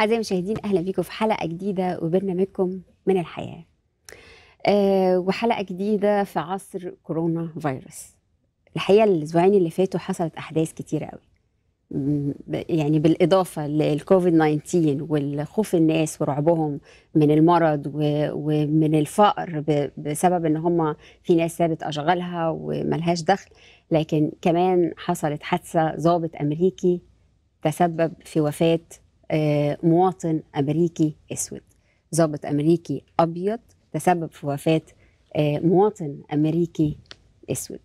أعزائي المشاهدين أهلا بيكم في حلقة جديدة وبرنامجكم من الحياة أه وحلقة جديدة في عصر كورونا فيروس الحقيقة الأسبوعين اللي فاتوا حصلت أحداث كتيرة قوي يعني بالإضافة للكوفيد 19 والخوف الناس ورعبهم من المرض ومن الفقر بسبب إن هم في ناس سابت أشغالها وملهاش دخل لكن كمان حصلت حادثة ضابط أمريكي تسبب في وفاة آه، مواطن امريكي اسود ضابط امريكي ابيض تسبب في وفاه آه، مواطن امريكي اسود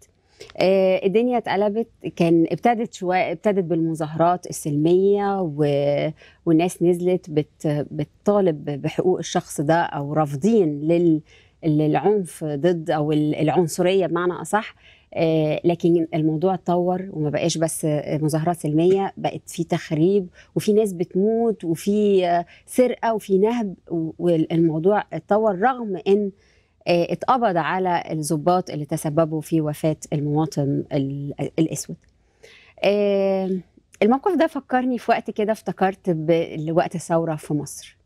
آه، الدنيا اتقلبت كان ابتدت شويه ابتدت بالمظاهرات السلميه و... والناس نزلت بت... بتطالب بحقوق الشخص ده او رافضين لل... للعنف ضد او العنصريه بمعنى اصح آه، لكن الموضوع اتطور وما بقاش بس مظاهرات سلميه بقت في تخريب وفي ناس بتموت وفي آه، سرقه وفي نهب والموضوع اتطور رغم ان آه، اتقبض على الظباط اللي تسببوا في وفاه المواطن الاسود. الموقف ده فكرني في وقت كده افتكرت بوقت الثوره في مصر.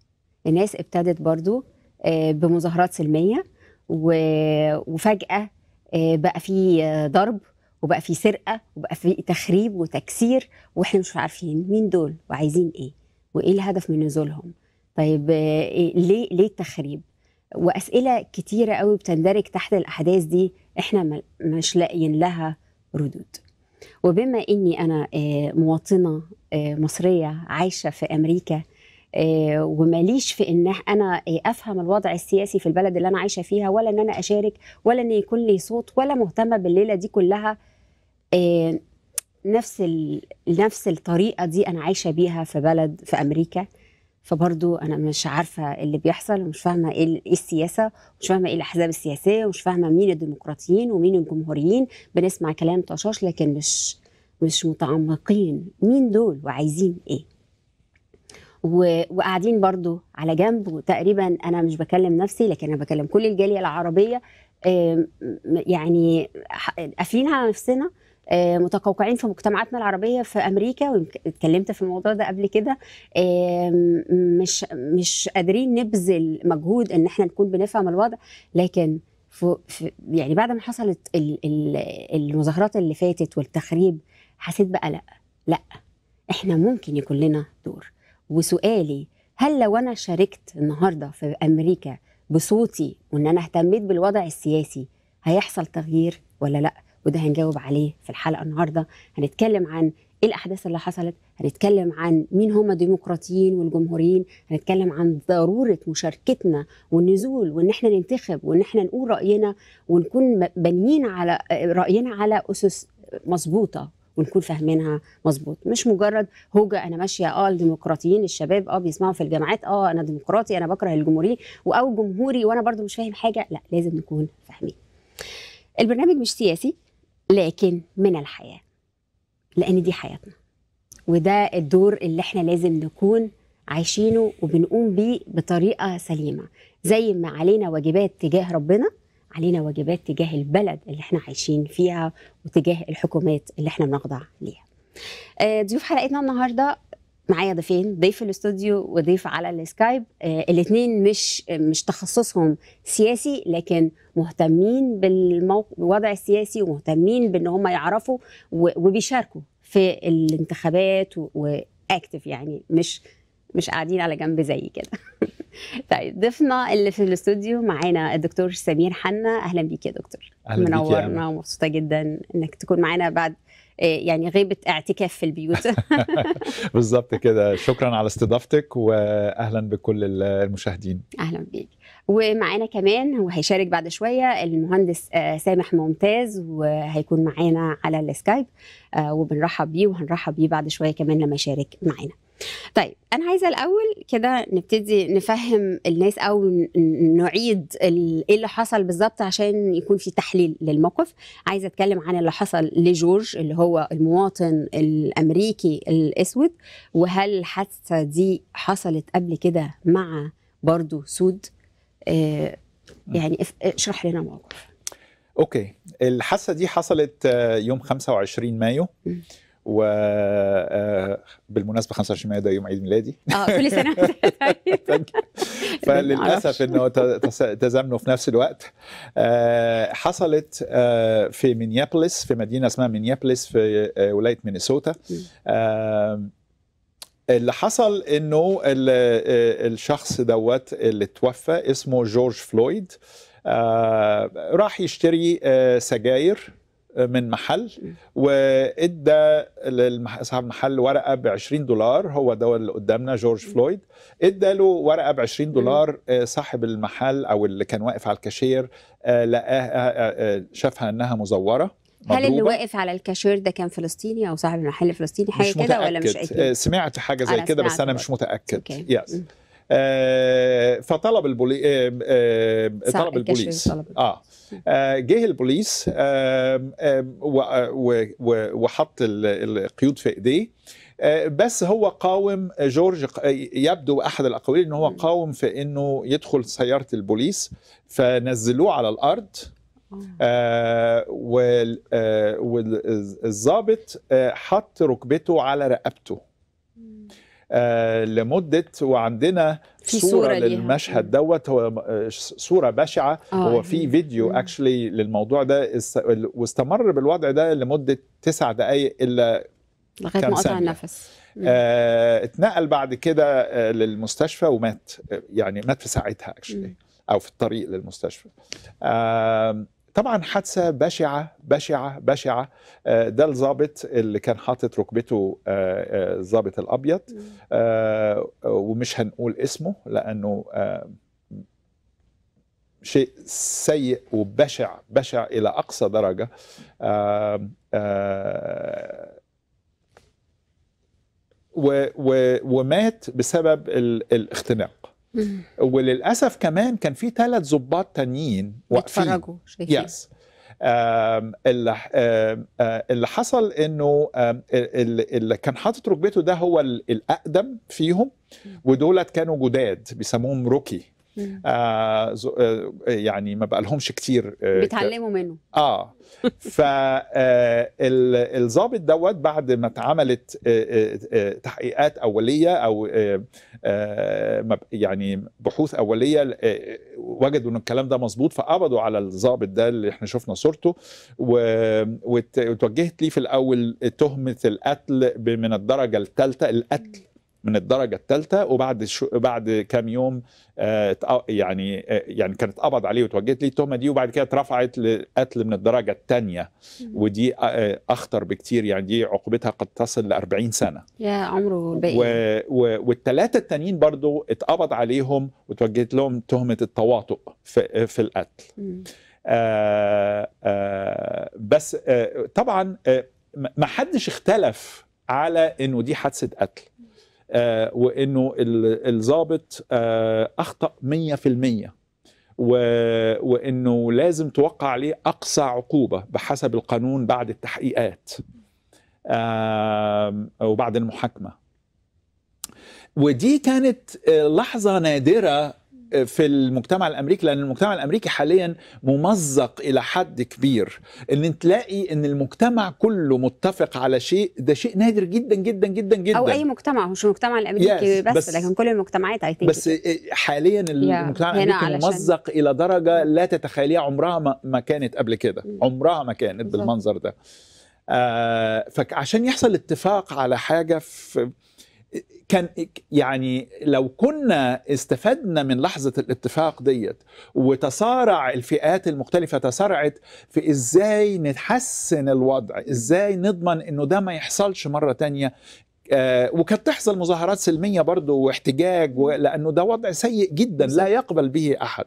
الناس ابتدت برضو بمظاهرات سلميه وفجاه آه، بقى في آه، ضرب وبقى في سرقه وبقى في تخريب وتكسير واحنا مش عارفين مين دول وعايزين ايه وايه الهدف من نزولهم طيب آه، إيه، ليه ليه التخريب واسئله كتيره قوي بتندرج تحت الاحداث دي احنا مش لاقيين لها ردود وبما اني انا مواطنه مصريه عايشه في امريكا آه، وماليش في ان انا آه، افهم الوضع السياسي في البلد اللي انا عايشه فيها ولا ان انا اشارك ولا ان يكون لي صوت ولا مهتمه بالليله دي كلها آه، نفس نفس الطريقه دي انا عايشه بيها في بلد في امريكا فبرضو انا مش عارفه إيه اللي بيحصل ومش فاهمه إيه, ايه السياسه ومش فاهمه ايه الاحزاب السياسيه ومش فاهمه مين الديمقراطيين ومين الجمهوريين بنسمع كلام طشاش لكن مش مش متعمقين مين دول وعايزين ايه وقاعدين برضو على جنب وتقريبا انا مش بكلم نفسي لكن انا بكلم كل الجاليه العربيه يعني قافلين على نفسنا متقوقعين في مجتمعاتنا العربيه في امريكا واتكلمت في الموضوع ده قبل كده مش مش قادرين نبذل مجهود ان احنا نكون بنفهم الوضع لكن في يعني بعد ما حصلت المظاهرات اللي فاتت والتخريب حسيت بقى لا لا احنا ممكن يكون لنا دور وسؤالي هل لو انا شاركت النهارده في امريكا بصوتي وان انا اهتميت بالوضع السياسي هيحصل تغيير ولا لا وده هنجاوب عليه في الحلقه النهارده هنتكلم عن ايه الاحداث اللي حصلت هنتكلم عن مين هم الديمقراطيين والجمهوريين هنتكلم عن ضروره مشاركتنا والنزول وان احنا ننتخب وان احنا نقول راينا ونكون بنيين على راينا على اسس مظبوطه ونكون فاهمينها مظبوط مش مجرد هوجه انا ماشيه اه الديمقراطيين الشباب اه بيسمعوا في الجامعات اه انا ديمقراطي انا بكره الجمهوري او جمهوري وانا برضو مش فاهم حاجه لا لازم نكون فاهمين البرنامج مش سياسي لكن من الحياه لان دي حياتنا وده الدور اللي احنا لازم نكون عايشينه وبنقوم بيه بطريقه سليمه زي ما علينا واجبات تجاه ربنا علينا واجبات تجاه البلد اللي احنا عايشين فيها وتجاه الحكومات اللي احنا بنخضع ليها. آه، ضيوف حلقتنا النهارده معايا ضيفين ضيف في الاستوديو وضيف على السكايب آه، الاثنين مش مش تخصصهم سياسي لكن مهتمين بالوضع السياسي ومهتمين بان هم يعرفوا وبيشاركوا في الانتخابات واكتف يعني مش مش قاعدين على جنب زي كده طيب ضيفنا اللي في الاستوديو معانا الدكتور سمير حنا اهلا بيك يا دكتور أهلا منورنا ومبسوطه جدا انك تكون معانا بعد آه، يعني غيبه اعتكاف في البيوت بالظبط كده شكرا على استضافتك واهلا بكل المشاهدين اهلا بيك ومعانا كمان وهيشارك بعد شويه المهندس آه، سامح ممتاز وهيكون معانا على السكايب آه، وبنرحب بيه وهنرحب بيه بعد شويه كمان لما يشارك معانا. طيب انا عايزه الاول كده نبتدي نفهم الناس او نعيد ايه اللي حصل بالظبط عشان يكون في تحليل للموقف عايزه اتكلم عن اللي حصل لجورج اللي هو المواطن الامريكي الاسود وهل الحادثه دي حصلت قبل كده مع برضه سود آه، يعني آه، اشرح لنا الموقف اوكي الحادثه دي حصلت آه، يوم 25 مايو و بالمناسبه 25 مايو ده يوم عيد ميلادي اه كل سنه طيب. طيب. فللاسف انه تزامنوا في نفس الوقت حصلت في مينيابوليس في مدينه اسمها مينيابوليس في ولايه مينيسوتا اللي حصل انه آه، الشخص دوت اللي توفى اسمه جورج فلويد آه، راح يشتري آه، سجاير من محل وادى صاحب المحل ورقه ب 20 دولار هو ده اللي قدامنا جورج فلويد ادى له ورقه ب 20 دولار صاحب المحل او اللي كان واقف على الكاشير لقاها شافها انها مزوره مضروبة. هل اللي واقف على الكاشير ده كان فلسطيني او صاحب المحل فلسطيني حاجه كده ولا مش أكيد؟ آه، سمعت حاجه زي كده بس انا مش متاكد يس yes. آه فطلب البولي آه, آه، طلب البوليس طلب. آه. اه جه البوليس وحط القيود في ايديه بس هو قاوم جورج يبدو احد الاقاويل ان هو قاوم في انه يدخل سياره البوليس فنزلوه على الارض آه والظابط آه،, آه حط ركبته على رقبته آه لمده وعندنا في صورة, صورة للمشهد دوت هو آه، صورة بشعة آه. هو في فيديو اكشلي للموضوع ده واستمر بالوضع ده لمدة تسع دقايق إلا لغاية ما قطع النفس آه اتنقل بعد كده آه، للمستشفى ومات يعني مات في ساعتها اكشلي أو في الطريق للمستشفى آه طبعا حادثه بشعه بشعه بشعه آه، ده الظابط اللي كان حاطط ركبته آه، آه، الظابط الابيض ومش هنقول اسمه لانه شيء سيء وبشع بشع الى اقصى درجه ومات بسبب الاختناق وللاسف كمان كان في ثلاث ظباط تانيين واقفين اتفرجوا شايفين يس اللي اللي حصل انه اللي كان حاطط ركبته ده هو الاقدم فيهم ودولت كانوا جداد بيسموهم روكي آه،, آه يعني ما بقى لهمش كتير آه بيتعلموا منه اه فالظابط آه، دوت بعد ما اتعملت آه، تحقيقات اوليه او يعني بحوث اوليه وجدوا ان الكلام ده مظبوط فقبضوا على الظابط ده اللي احنا شفنا صورته وتوجهت ليه في الاول تهمه القتل من الدرجه الثالثه القتل من الدرجه الثالثه وبعد شو بعد كام يوم آه،, آه يعني آه يعني كانت قبض عليه وتوجهت لي التهمه دي وبعد كده اترفعت لقتل من الدرجه الثانيه ودي آه،, آه اخطر بكتير يعني دي عقوبتها قد تصل ل 40 سنه يا عمره باقي والثلاثه التانيين برضو اتقبض عليهم وتوجهت لهم تهمه التواطؤ في, آه، في القتل آه آه بس آه طبعا آه ما حدش اختلف على انه دي حادثه قتل آه، وانه الضابط آه، اخطا 100% و... وانه لازم توقع عليه اقصى عقوبه بحسب القانون بعد التحقيقات وبعد المحاكمه ودي كانت آه، لحظه نادره في المجتمع الامريكي لان المجتمع الامريكي حاليا ممزق الى حد كبير ان تلاقي ان المجتمع كله متفق على شيء ده شيء نادر جدا جدا جدا جدا او اي مجتمع مش المجتمع الامريكي yes. بس, بس لكن كل المجتمعات اي ثينك بس حاليا المجتمع yeah. الامريكي ممزق الى درجه لا تتخيليها عمرها ما, ما كانت قبل كده عمرها ما كانت بالمنظر ده آه فعشان يحصل اتفاق على حاجه في كان يعني لو كنا استفدنا من لحظة الاتفاق ديت وتصارع الفئات المختلفة تصارعت في ازاي نحسن الوضع ازاي نضمن انه ده ما يحصلش مرة تانية آه، وكانت تحصل مظاهرات سلمية برضه واحتجاج لأنه ده وضع سيء جدا لا يقبل به أحد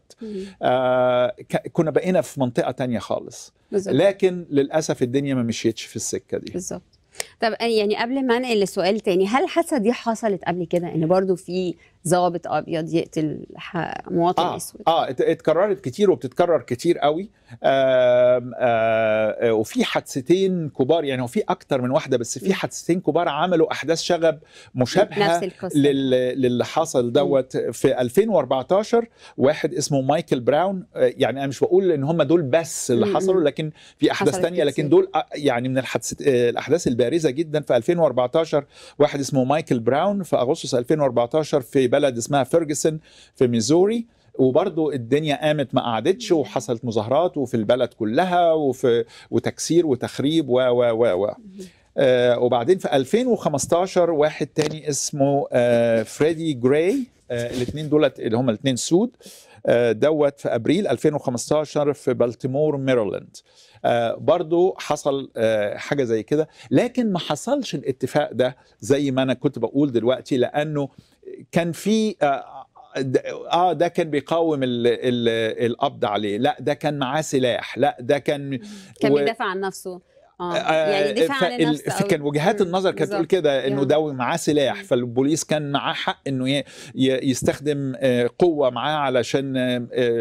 آه، كنا بقينا في منطقة تانية خالص لكن للأسف الدنيا ما مشيتش في السكة دي بالظبط طب آه، يعني قبل ما انقل لسؤال تاني هل حاسه دي حصلت قبل كده ان برضو في ضابط ابيض يقتل مواطن آه اسود اه اتكررت كتير وبتتكرر كتير قوي آه، وفي حادثتين كبار يعني هو في اكتر من واحده بس في حادثتين كبار عملوا احداث شغب مشابهه نفس لل... للي حصل دوت في 2014 واحد اسمه مايكل براون آه، يعني انا مش بقول ان هم دول بس اللي حصلوا لكن في احداث تانية لكن دول آه، يعني من الاحداث البارزه جدا في 2014 واحد اسمه مايكل براون في اغسطس 2014 في بلد اسمها فيرجسون في ميزوري وبرضه الدنيا قامت ما قعدتش وحصلت مظاهرات وفي البلد كلها وفي وتكسير وتخريب و و و, و. آه وبعدين في 2015 واحد تاني اسمه آه فريدي جراي آه الاثنين دولت اللي هم الاثنين سود آه دوت في ابريل 2015 في بلتيمور ميريلاند آه برضو حصل آه حاجه زي كده لكن ما حصلش الاتفاق ده زي ما انا كنت بقول دلوقتي لانه كان في آه،, آه،, اه ده كان بيقاوم القبض عليه لا ده كان معاه سلاح لا ده كان كان و... بيدافع عن نفسه آه. آه، يعني دفاع عن كان وجهات النظر كانت تقول كده انه ده معاه سلاح فالبوليس كان معاه حق انه يستخدم قوه معاه علشان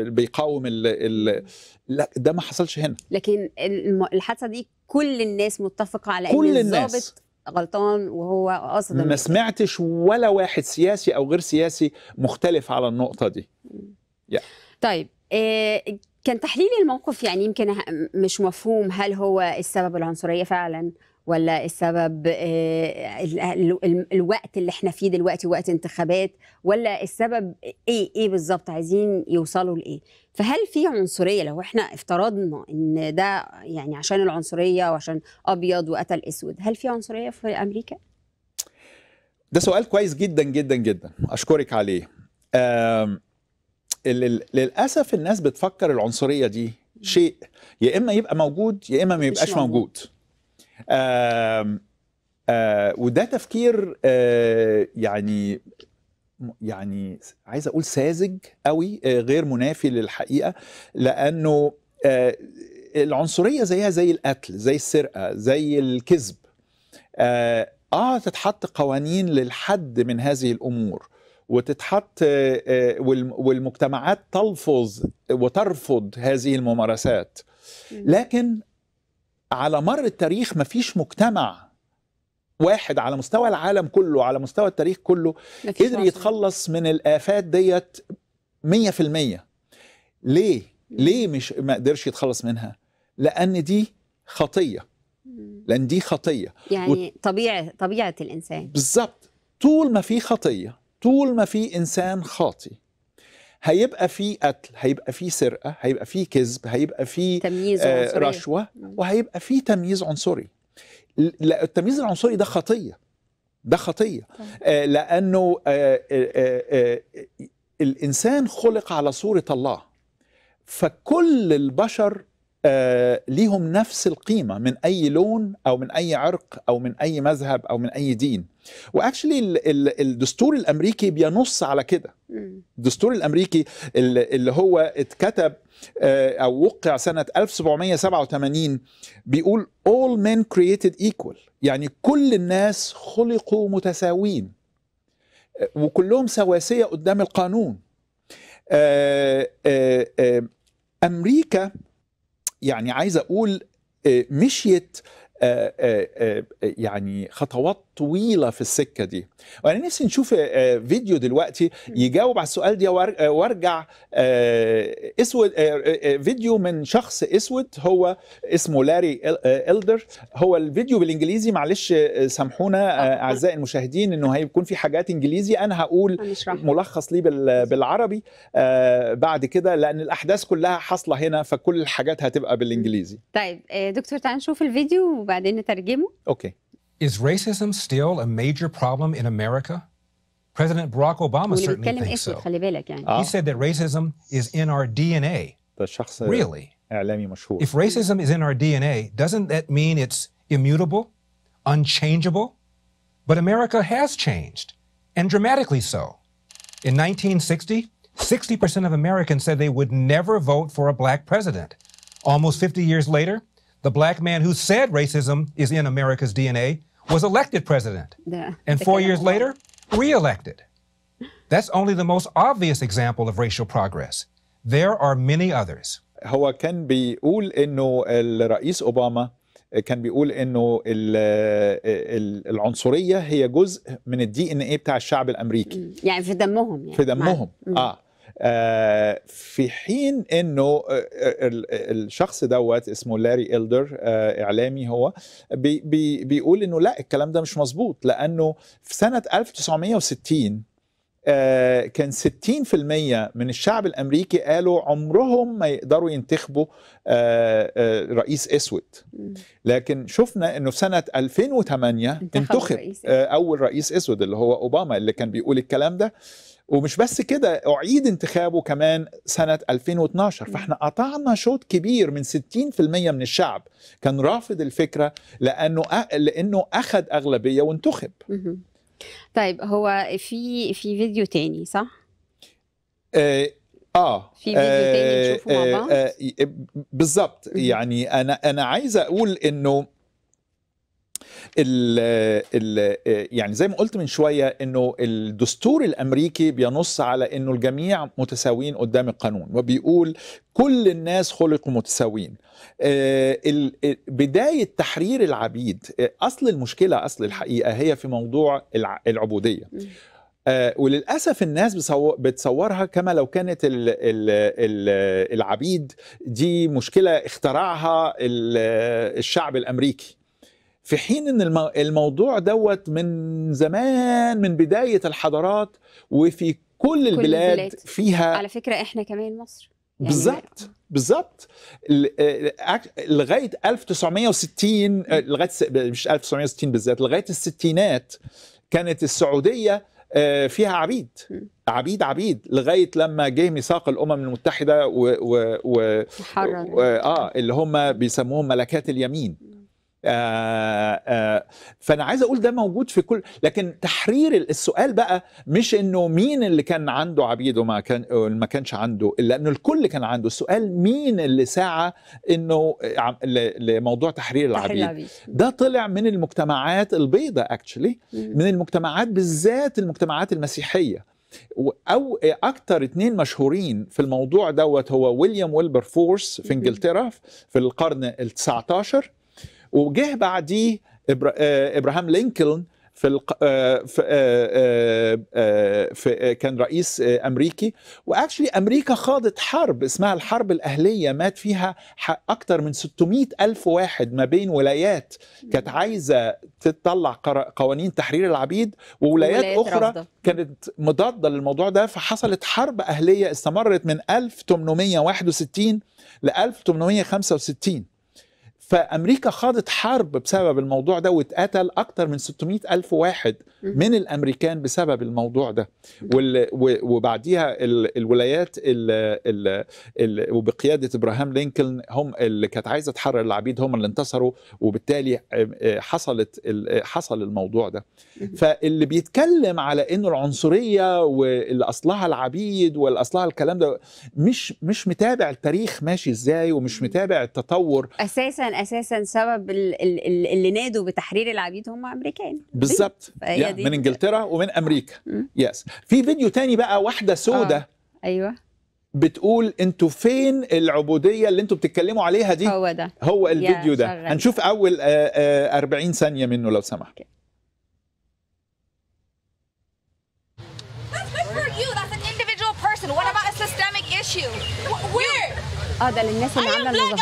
بيقاوم ال لا ده ما حصلش هنا لكن الحادثه دي كل الناس متفقه على كل ان الضابط غلطان وهو قصد ما سمعتش ولا واحد سياسي او غير سياسي مختلف على النقطه دي yeah. طيب آه، كان تحليل الموقف يعني يمكن مش مفهوم هل هو السبب العنصريه فعلا ولا السبب آه، الوقت اللي احنا فيه دلوقتي وقت انتخابات ولا السبب ايه ايه بالظبط عايزين يوصلوا لايه فهل في عنصريه لو احنا افترضنا ان ده يعني عشان العنصريه وعشان ابيض وقتل اسود هل في عنصريه في امريكا ده سؤال كويس جدا جدا جدا اشكرك عليه للاسف الناس بتفكر العنصريه دي شيء يا اما يبقى موجود يا اما ما يبقاش موجود. موجود. وده تفكير يعني يعني عايز اقول ساذج قوي غير منافي للحقيقه لانه العنصريه زيها زي القتل زي السرقه زي الكذب اه تتحط قوانين للحد من هذه الامور وتتحط والمجتمعات تلفظ وترفض هذه الممارسات لكن على مر التاريخ مفيش مجتمع واحد على مستوى العالم كله على مستوى التاريخ كله قدر يتخلص من الآفات ديت 100% ليه؟ ليه مش ما قدرش يتخلص منها؟ لأن دي خطية لأن دي خطية يعني و... طبيعة طبيعة الإنسان بالظبط طول ما في خطية طول ما في إنسان خاطي هيبقى في قتل هيبقى في سرقه هيبقى في كذب هيبقى في تمييز آه رشوه وهيبقى في تمييز عنصري التمييز العنصري ده خطيه ده خطيه آه لانه آه،, آه آه آه الانسان خلق على صوره الله فكل البشر آه، ليهم نفس القيمة من أي لون أو من أي عرق أو من أي مذهب أو من أي دين واكشلي الدستور الامريكي بينص على كده الدستور الامريكي اللي هو اتكتب آه، او وقع سنه 1787 بيقول all men created equal يعني كل الناس خلقوا متساوين آه، وكلهم سواسيه قدام القانون امريكا يعني عايز اقول آه، مشيت آه، آه، يعني خطوات طويله في السكه دي وانا نفسي نشوف آه، آه، فيديو دلوقتي يجاوب على السؤال ده آه، وارجع اسود فيديو من شخص اسود هو اسمه لاري الدر هو الفيديو بالانجليزي معلش سامحونا اعزائي المشاهدين انه هيكون في حاجات انجليزي انا هقول ملخص ليه بالعربي بعد كده لان الاحداث كلها حاصله هنا فكل الحاجات هتبقى بالانجليزي طيب دكتور تعال نشوف الفيديو وبعدين نترجمه اوكي Is racism still a major problem in America? President Barack Obama certainly thinks so. Ah. He said that racism is in our DNA. Uh, really? If racism is in our DNA, doesn't that mean it's immutable, unchangeable? But America has changed, and dramatically so. In 1960, 60% of Americans said they would never vote for a black president. Almost 50 years later, the black man who said racism is in America's DNA was elected president. Yeah. And four years later, reelected. That's only the most obvious example of racial progress. There are many others. هو كان بيقول انه الرئيس اوباما كان بيقول انه العنصريه هي جزء من الدي ان ايه بتاع الشعب الامريكي يعني في دمهم يعني في دمهم اه آه، في حين انه آه، آه، الشخص دوت اسمه لاري إلدر اعلامي هو بي بي بيقول انه لا الكلام ده مش مظبوط لانه في سنه 1960 كان 60% من الشعب الامريكي قالوا عمرهم ما يقدروا ينتخبوا رئيس اسود لكن شفنا انه في سنه 2008 انتخب اول رئيس اسود اللي هو اوباما اللي كان بيقول الكلام ده ومش بس كده اعيد انتخابه كمان سنه 2012 فاحنا قطعنا شوط كبير من 60% من الشعب كان رافض الفكره لانه لانه اخذ اغلبيه وانتخب طيب هو في في فيديو تاني صح؟ آه, آه في فيديو آه تاني نشوفه آه مع بعض آه بالظبط يعني انا انا عايز اقول انه ال الـ آه، يعني زي ما قلت من شويه انه الدستور الامريكي بينص على انه الجميع متساويين قدام القانون وبيقول كل الناس خلقوا متساويين آه، آه، بداية تحرير العبيد أصل المشكلة أصل الحقيقة هي في موضوع العبودية وللاسف الناس بتصورها كما لو كانت العبيد دي مشكله اخترعها الشعب الامريكي في حين ان الموضوع دوت من زمان من بدايه الحضارات وفي كل البلاد, كل البلاد. فيها على فكره احنا كمان مصر يعني بالظبط بالظبط آه، لغايه 1960 آه، لغايه مش 1960 بالذات لغايه الستينات كانت السعوديه آه، فيها عبيد عبيد عبيد لغايه لما جه ميثاق الامم المتحده و, و, و, و اه اللي هم بيسموهم ملكات اليمين آه، آه، فانا عايز اقول ده موجود في كل لكن تحرير السؤال بقى مش انه مين اللي كان عنده عبيد وما كان ما كانش عنده الا انه الكل كان عنده السؤال مين اللي ساعه انه لموضوع تحرير العبيد ده طلع من المجتمعات البيضاء اكشلي من المجتمعات بالذات المجتمعات المسيحيه او اكثر اثنين مشهورين في الموضوع دوت هو ويليام ويلبر فورس في انجلترا في القرن ال 19 وجه بعديه آه، ابراهام لينكولن في, الق... آه، آه، في... في كان رئيس امريكي واكشلي امريكا خاضت حرب اسمها الحرب الاهليه مات فيها اكثر من 600 الف واحد ما بين ولايات كانت عايزه تطلع قوانين تحرير العبيد وولايات اخرى رفضة. كانت مضاده للموضوع ده فحصلت حرب اهليه استمرت من 1861 ل 1865 فامريكا خاضت حرب بسبب الموضوع ده واتقتل اكتر من 600 الف واحد من الامريكان بسبب الموضوع ده وبعديها الولايات وبقياده ابراهام لينكولن هم اللي كانت عايزه تحرر العبيد هم اللي انتصروا وبالتالي آه، آه، حصلت آه، حصل الموضوع ده فاللي بيتكلم على انه العنصريه واللي اصلها العبيد واللي اصلها الكلام ده مش مش متابع التاريخ ماشي ازاي ومش متابع التطور اساسا اساسا سبب اللي نادوا بتحرير العبيد هم امريكان بالظبط yeah. من انجلترا ومن آه. امريكا م? يس في فيديو تاني بقى واحده سودة آه. ايوه بتقول انتوا فين العبوديه اللي انتوا بتتكلموا عليها دي هو ده هو الفيديو ده شغل. هنشوف اول 40 آه، ثانيه منه لو سمحت okay. That's for you. That's an individual person. What about a systemic issue? Where? اه ده للناس اللي عامله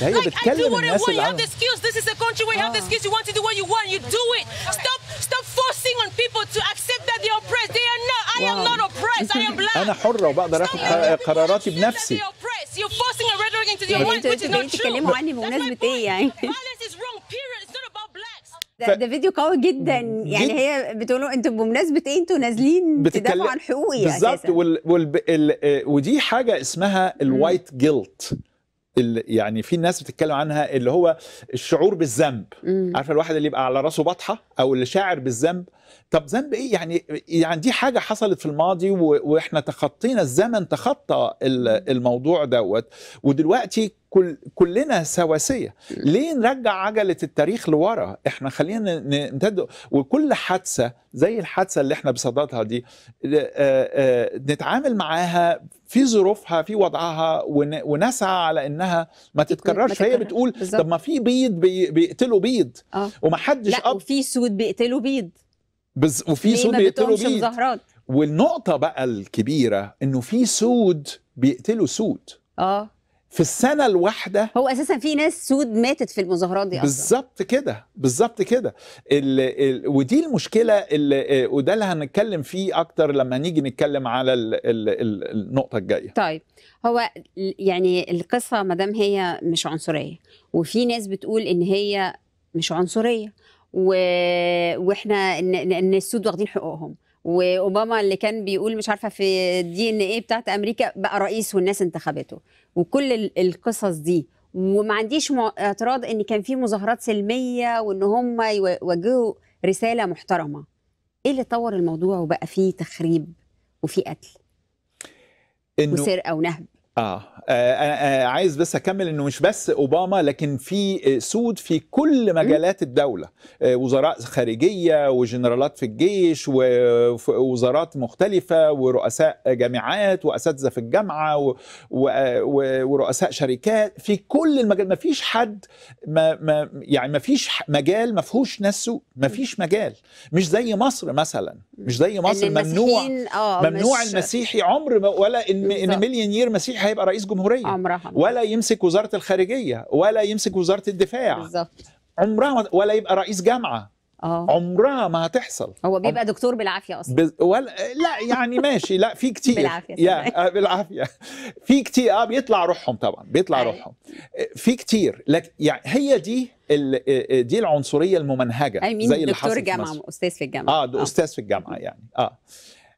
I هي بتكلم الناس اللي عامله This is a country where you have the skills. You want to do what you want. You do it. Stop, stop forcing on people to accept that they are oppressed. They are not. I am not oppressed. I am black. أنا حرة وبقدر آخد قراراتي بنفسي. You're forcing a rhetoric into your mind, which is not true. بتتكلموا عني بمناسبة إيه يعني؟ Violence is wrong. Period. ف... ده فيديو قوي جدا يعني جد... هي بتقولوا انتوا بمناسبه ايه انتوا نازلين بتتكلم... تدافعوا عن حقوقي بالظبط وال... وال... ال... آه، ودي حاجه اسمها الوايت جيلت يعني في ناس بتتكلم عنها اللي هو الشعور بالذنب عارفه الواحد اللي يبقى على راسه بطحه او اللي شاعر بالذنب طب ذنب ايه يعني يعني دي حاجه حصلت في الماضي واحنا تخطينا الزمن تخطى الموضوع دوت ودلوقتي كل كلنا سواسيه ليه نرجع عجله التاريخ لورا احنا خلينا نمتد وكل حادثه زي الحادثه اللي احنا بصددها دي آه، آه، نتعامل معاها في ظروفها في وضعها ونسعى على انها ما تتكررش هي بتقول طب ما في بيض بيقتلوا بيض آه. ومحدش لا وفي سود بيقتلوا بيض وفي سود بيقتلوا بيض مزهرات. والنقطه بقى الكبيره انه في سود بيقتلوا سود اه في السنه الواحده هو اساسا في ناس سود ماتت في المظاهرات دي اصلا بالظبط كده بالظبط كده ودي المشكله اللي آه، وده اللي هنتكلم فيه اكتر لما نيجي نتكلم على الـ الـ الـ النقطه الجايه طيب هو يعني القصه ما دام هي مش عنصريه وفي ناس بتقول ان هي مش عنصريه و... واحنا ان, إن السود واخدين حقوقهم واوباما اللي كان بيقول مش عارفه في الدي ان ايه بتاعت امريكا بقى رئيس والناس انتخبته وكل القصص دي وما عنديش اعتراض ان كان في مظاهرات سلميه وان هم يوجهوا رساله محترمه ايه اللي طور الموضوع وبقى فيه تخريب وفي قتل وسرقه ونهب آه. آه،, آه. آه عايز بس اكمل انه مش بس اوباما لكن في آه، سود في كل مجالات الدوله آه وزراء خارجيه وجنرالات في الجيش ووزارات مختلفه ورؤساء جامعات واساتذه في الجامعه و... و... و... ورؤساء شركات في كل المجال ما فيش حد ما... ما يعني ما فيش مجال ما فيهوش ناس سود ما فيش مجال مش زي مصر مثلا مش زي مصر ممنوع ممنوع مش... المسيحي عمر ولا ان, إن مليونير مسيحي هيبقى رئيس جمهوريه عمرها ولا يمسك وزاره الخارجيه ولا يمسك وزاره الدفاع بالظبط عمرها ولا يبقى رئيس جامعه أوه. عمرها ما هتحصل هو بيبقى عم... دكتور بالعافيه اصلا بز... ولا لا يعني ماشي لا في كتير بالعافيه يا آه، بالعافيه في كتير اه بيطلع روحهم طبعا بيطلع أيوة. روحهم في كتير لك يعني هي دي ال... آه، آه، دي العنصريه الممنهجه أي مين زي اللي دكتور جامعه في استاذ في الجامعه اه استاذ في الجامعه يعني اه,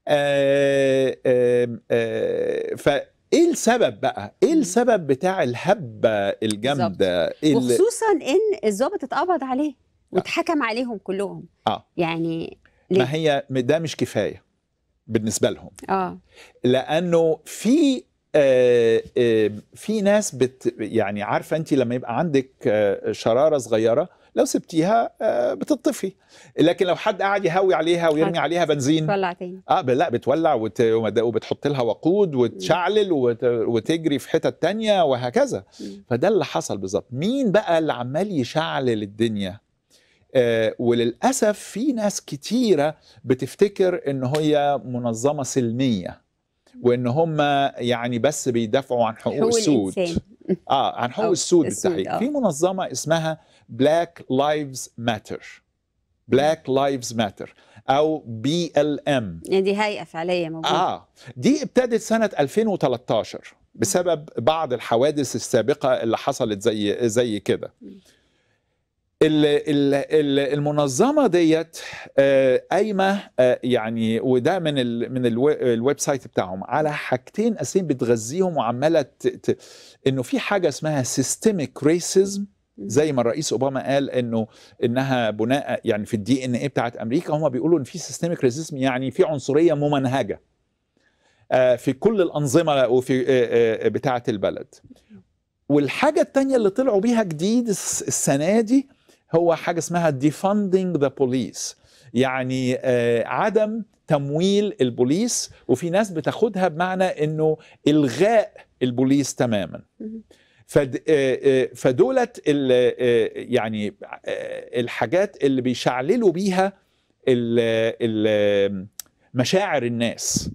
آه, آه, آه ف ايه السبب بقى ايه السبب بتاع الهبه الجامده إيه اللي... خصوصا ان الضابط اتقبض عليه آه. واتحكم آه. عليهم كلهم اه يعني ليه؟ ما هي ده مش كفايه بالنسبه لهم اه لانه في آه، آه، في ناس بت يعني عارفه انت لما يبقى عندك آه، شراره صغيره لو سبتيها بتطفي لكن لو حد قاعد يهوي عليها ويرمي عليها بنزين بتولع تاني اه لا بتولع وبتحط لها وقود وتشعلل وتجري في حتت تانية وهكذا فده اللي حصل بالظبط مين بقى اللي عمال يشعلل الدنيا آه وللاسف في ناس كتيره بتفتكر ان هي منظمه سلميه وان هم يعني بس بيدافعوا عن حقوق, حقوق السود الإنسان. اه عن حقوق السود بالتحديد آه. في منظمه اسمها بلاك لايفز ماتر بلاك لايفز ماتر او بي ال ام دي هيئه فعليه موجوده اه دي ابتدت سنه 2013 بسبب بعض الحوادث السابقه اللي حصلت زي زي كده المنظمه ديت آه، قايمه آه، يعني وده من من الويب سايت بتاعهم على حاجتين اساسيين بتغذيهم وعماله انه في حاجه اسمها سيستميك ريسيزم زي ما الرئيس اوباما قال انه انها بناء يعني في الدي ان ايه بتاعت امريكا هم بيقولوا ان في سيستميك ريسيزم يعني في عنصريه ممنهجه آه، في كل الانظمه وفي بتاعه البلد والحاجه الثانيه اللي طلعوا بيها جديد السنه دي هو حاجه اسمها defunding ذا بوليس يعني آه، عدم تمويل البوليس وفي ناس بتاخدها بمعنى انه الغاء البوليس تماما آه، آه، فدولت يعني الحاجات اللي بيشعللوا بيها مشاعر الناس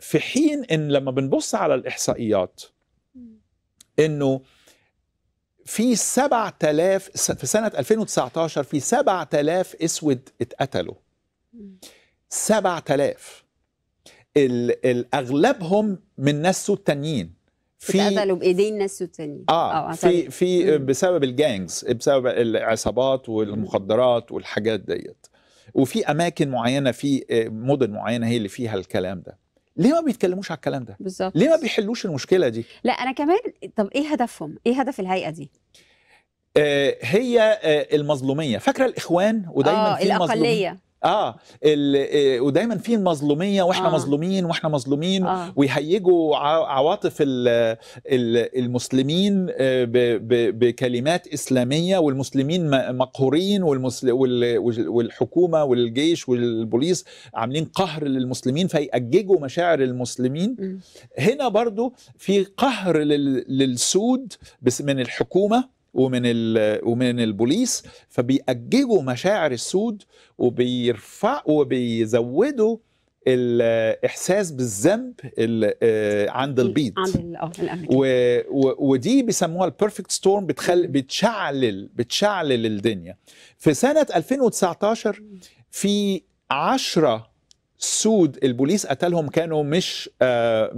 في حين ان لما بنبص على الاحصائيات انه في 7000 في سنه 2019 في 7000 اسود اتقتلوا 7000 الاغلبهم من ناس تانيين في اتقتلوا بايدين ناس سود تانيين آه, آه، في في بسبب الجانجز بسبب العصابات والمخدرات والحاجات ديت وفي اماكن معينه في آه، مدن معينه هي اللي فيها الكلام ده ليه ما بيتكلموش على الكلام ده بالظبط ليه ما بيحلوش المشكله دي لا انا كمان طب ايه هدفهم ايه هدف الهيئه دي آه، هي آه، المظلوميه فاكره الاخوان ودايما آه، في الاقليه آه،, اه ودايما في المظلوميه واحنا آه. مظلومين واحنا مظلومين آه. ويهيجوا عواطف المسلمين آه، بكلمات اسلاميه والمسلمين مقهورين والحكومه والجيش والبوليس عاملين قهر للمسلمين فيأججوا مشاعر المسلمين م. هنا برضو في قهر للسود من الحكومه ومن ومن البوليس فبيأججوا مشاعر السود وبيرفعوا وبيزودوا الاحساس بالذنب آه، عند البيض عند آه، ودي بيسموها البيرفكت ستورم بتخل بتشعلل بتشعلل الدنيا في سنه 2019 في 10 سود البوليس قتلهم كانوا مش آه،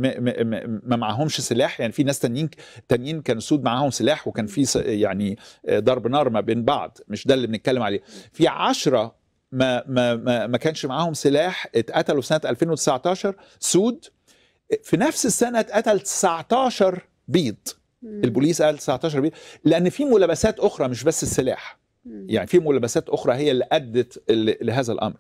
ما معهمش سلاح يعني في ناس تانيين تانيين كان سود معاهم سلاح وكان في يعني آه، ضرب نار ما بين بعض مش ده اللي بنتكلم عليه في عشرة ما ما ما, ما كانش معاهم سلاح اتقتلوا في سنه 2019 سود في نفس السنه اتقتل 19 بيض البوليس قال 19 بيض لان في ملابسات اخرى مش بس السلاح يعني في ملابسات اخرى هي اللي ادت لهذا الامر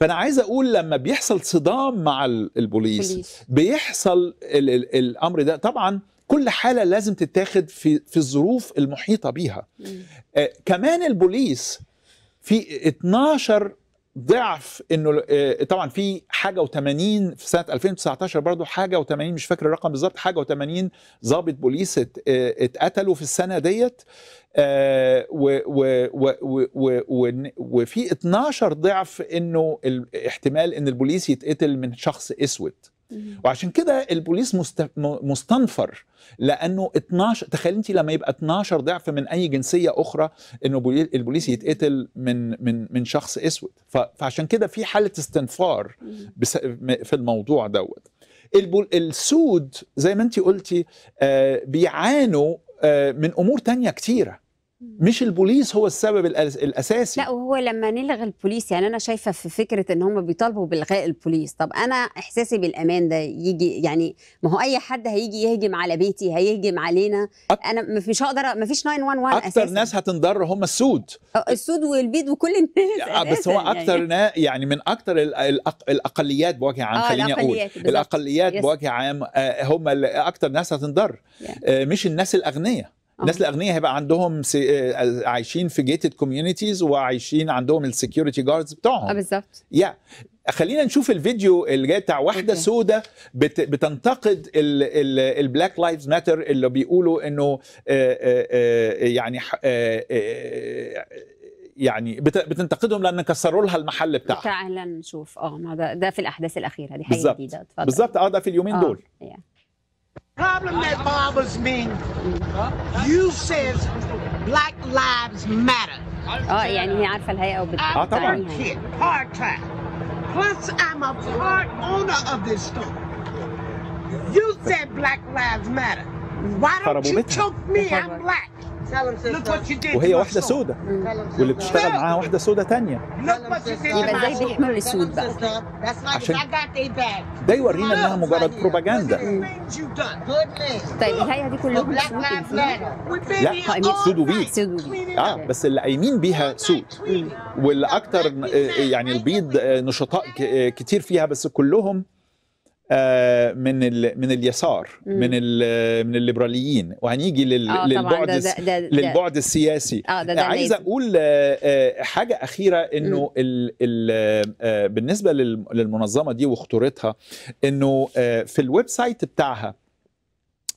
فانا عايز اقول لما بيحصل صدام مع البوليس البوليس. بيحصل الـ الـ الامر ده طبعا كل حاله لازم تتاخد في في الظروف المحيطه بيها آه كمان البوليس في 12 ضعف انه آه، طبعا في حاجه و80 في سنه 2019 برضه حاجه و80 مش فاكر الرقم بالظبط حاجه و80 ضابط بوليس آه، اتقتلوا في السنه ديت آه، وفي 12 ضعف انه احتمال ان البوليس يتقتل من شخص اسود وعشان كده البوليس مست... مستنفر لانه 12 تخيل انت لما يبقى 12 ضعف من اي جنسيه اخرى انه البوليس يتقتل من من من شخص اسود ف... فعشان كده في حاله استنفار بس... في الموضوع دوت البول... السود زي ما انت قلتي آه بيعانوا آه من امور تانية كتيره مش البوليس هو السبب الاساسي لا وهو لما نلغي البوليس يعني انا شايفه في فكره ان هم بيطالبوا بالغاء البوليس طب انا احساسي بالامان ده يجي يعني ما هو اي حد هيجي يهجم على بيتي هيهجم علينا أك... انا مش هقدر ما فيش 911 اكتر أساساً. ناس هتنضر هم السود السود والبيض وكل الناس آه، بس هو اكتر يعني, يعني من اكتر الأق... الاقليات بوجه عام آه خليني اقول الاقليات يس. بوجه عام آه، هم اكتر ناس هتنضر آه، مش الناس الاغنيه آه. الناس الاغنياء هيبقى عندهم سي... آه، آه، عايشين في جيتد كوميونيتيز وعايشين عندهم السكيورتي جاردز بتوعهم بالظبط يا yeah. خلينا نشوف الفيديو اللي جاي بتاع واحده okay. سودة بت بتنتقد البلاك لايفز ماتر اللي بيقولوا انه يعني يعني بتنتقدهم لان كسروا لها المحل بتاعها تعال نشوف اه ده, ده في الاحداث الاخيره دي حاجه جديده بالظبط اه ده في اليومين آه. دول yeah. Problem that bothers me, you says Black Lives Matter. اه يعني هي عارفه الهيئه وبتقطع اه طبعا part time. Plus I'm a part owner of this store. You said Black Lives Matter. Why don't you choke me? I'm black. وهي واحده سودة واللي بتشتغل معاها واحده سودة تانية يبقى ازاي بيحمل السود بقى عشان إيه ده يورينا انها مجرد بروباجندا طيب الهيئه دي كلهم لا طيب، سود وبيض اه بس اللي قايمين بيها سود واللي اكتر آه، يعني البيض آه، نشطاء آه، كتير فيها بس كلهم آه، من ال من اليسار مم. من ال من الليبراليين وهنيجي لل آه للبعد ده ده ده للبعد السياسي آه، ده ده عايز اقول آه، حاجه اخيره انه ال ال بالنسبه للمنظمه دي وخطورتها انه في الويب سايت بتاعها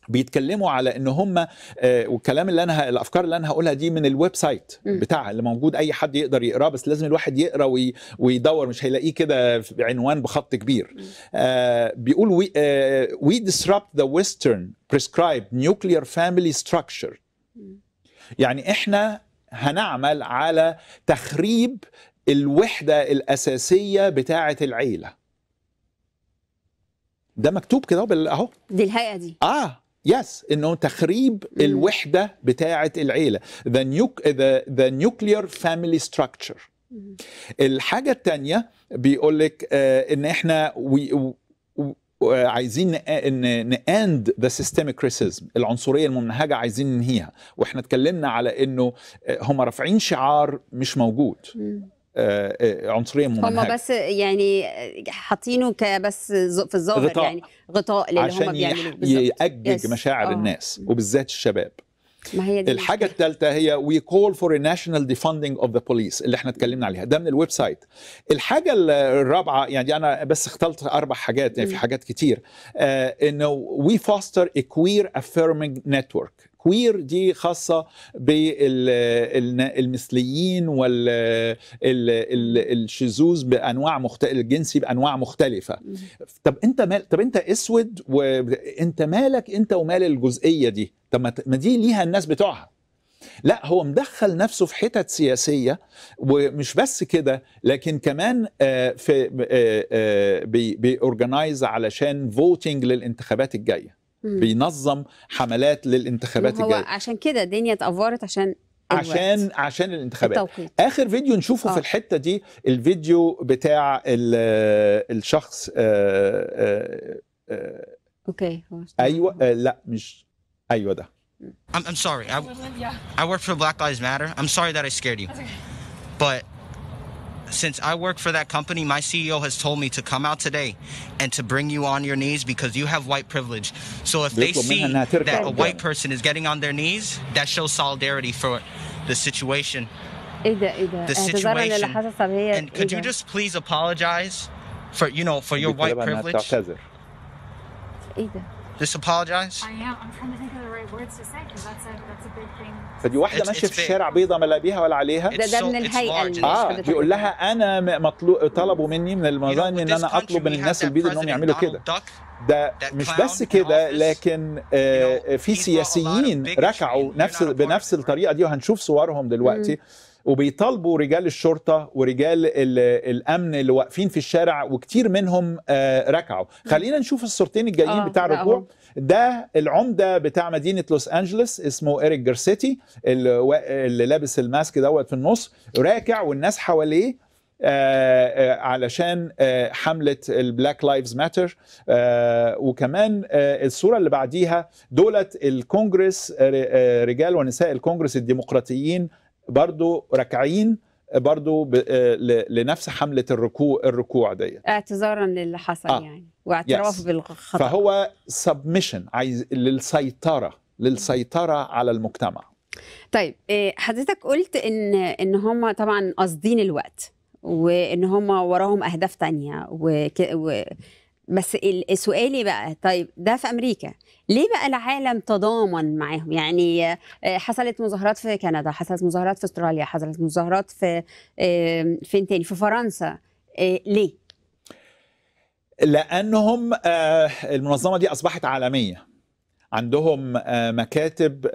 بيتكلموا على ان هم آه، والكلام اللي انا الافكار اللي انا هقولها دي من الويب سايت بتاعها اللي موجود اي حد يقدر يقراه بس لازم الواحد يقرا ويدور مش هيلاقيه كده عنوان بخط كبير آه، بيقول وي uh, ذا disrupt بريسكرايب western prescribed nuclear structure يعني احنا هنعمل على تخريب الوحده الاساسيه بتاعه العيله ده مكتوب كده اهو دي الهيئه دي اه يس yes, انه تخريب مم. الوحده بتاعه العيله ذا ذا نيوكلير فاميلي ستراكشر الحاجه الثانيه بيقول لك آه، ان احنا وي آه، عايزين ناند ذا سيستميك ريسيزم العنصريه الممنهجه عايزين ننهيها واحنا اتكلمنا على انه آه، هم رافعين شعار مش موجود آه، آه، عنصريه ممنهجه هم بس يعني حاطينه كبس في الظاهر يعني غطاء للي عشان هم بيعملوه يأجج مشاعر أوه. الناس وبالذات الشباب ما هي دي الحاجه الثالثه هي وي كول فور ناشونال ديفاندنج اوف ذا بوليس اللي احنا اتكلمنا عليها ده من الويب سايت الحاجه الرابعه يعني انا بس اختلط اربع حاجات يعني في حاجات كتير آه، انه وي فاستر ا كوير افيرمنج نتورك كوير دي خاصه بالمثليين والشذوذ بانواع مختلفه الجنسي بانواع مختلفه طب انت مال طب انت اسود وانت مالك انت ومال الجزئيه دي طب ما دي ليها الناس بتوعها لا هو مدخل نفسه في حتت سياسية ومش بس كده لكن كمان آه، في آه، آه، بيورجنايز علشان فوتنج للانتخابات الجاية بينظم حملات للانتخابات الجايه عشان كده الدنيا اتأفورت عشان عشان الوقت. عشان الانتخابات التوقيت. اخر فيديو نشوفه أوه. في آه. الحته دي الفيديو بتاع الشخص آآ آه، آآ آه، اوكي ايوه لا مش ايوه ده I'm, I'm sorry I, I work for Black Lives Matter I'm sorry that I scared you but since I work for that company, my CEO has told me to come out today and to bring you on your knees because you have white privilege. So if they see that a white person is getting on their knees, that shows solidarity for the situation. The eh, situation. Eh, and could you just please apologize for you know for your white privilege? Just apologize? I am. I'm trying to think of the right words to say because that's a, that's a big thing. فدي واحدة ماشية في الشارع بيضة ما لا بيها ولا عليها. ده ده من الهيئة اه بيقول لها أنا مطلوب طلبوا مني من المظاهر إن أنا أطلب من الناس البيض إنهم يعملوا كده. ده مش بس كده لكن آه، في سياسيين ركعوا نفس بنفس الطريقة دي وهنشوف صورهم دلوقتي. وبيطالبوا رجال الشرطه ورجال الامن اللي واقفين في الشارع وكتير منهم آه، ركعوا خلينا نشوف الصورتين الجايين آه بتاع الركوع ده العمده بتاع مدينه لوس انجلوس اسمه ايريك جرسيتي اللي لابس الماسك دوت في النص راكع والناس حواليه آآ آه، آآ آه، علشان آآ حملة البلاك لايفز ماتر وكمان الصورة اللي بعديها دولة الكونجرس رجال ونساء الكونجرس الديمقراطيين برضو ركعين برضو آه، لنفس حملة الركوع الركوع دي اعتذارا للي حصل آه. يعني واعتراف yes. بالخطأ فهو سبمشن عايز للسيطرة للسيطرة على المجتمع طيب آه، حضرتك قلت ان ان هم طبعا قاصدين الوقت وان هم وراهم اهداف تانية وك... و... بس سؤالي إيه بقى طيب ده في امريكا ليه بقى العالم تضامن معاهم يعني آه، حصلت مظاهرات في كندا حصلت مظاهرات في استراليا حصلت مظاهرات في فين تاني في فرنسا آه، ليه لانهم آه، المنظمه دي اصبحت عالميه عندهم مكاتب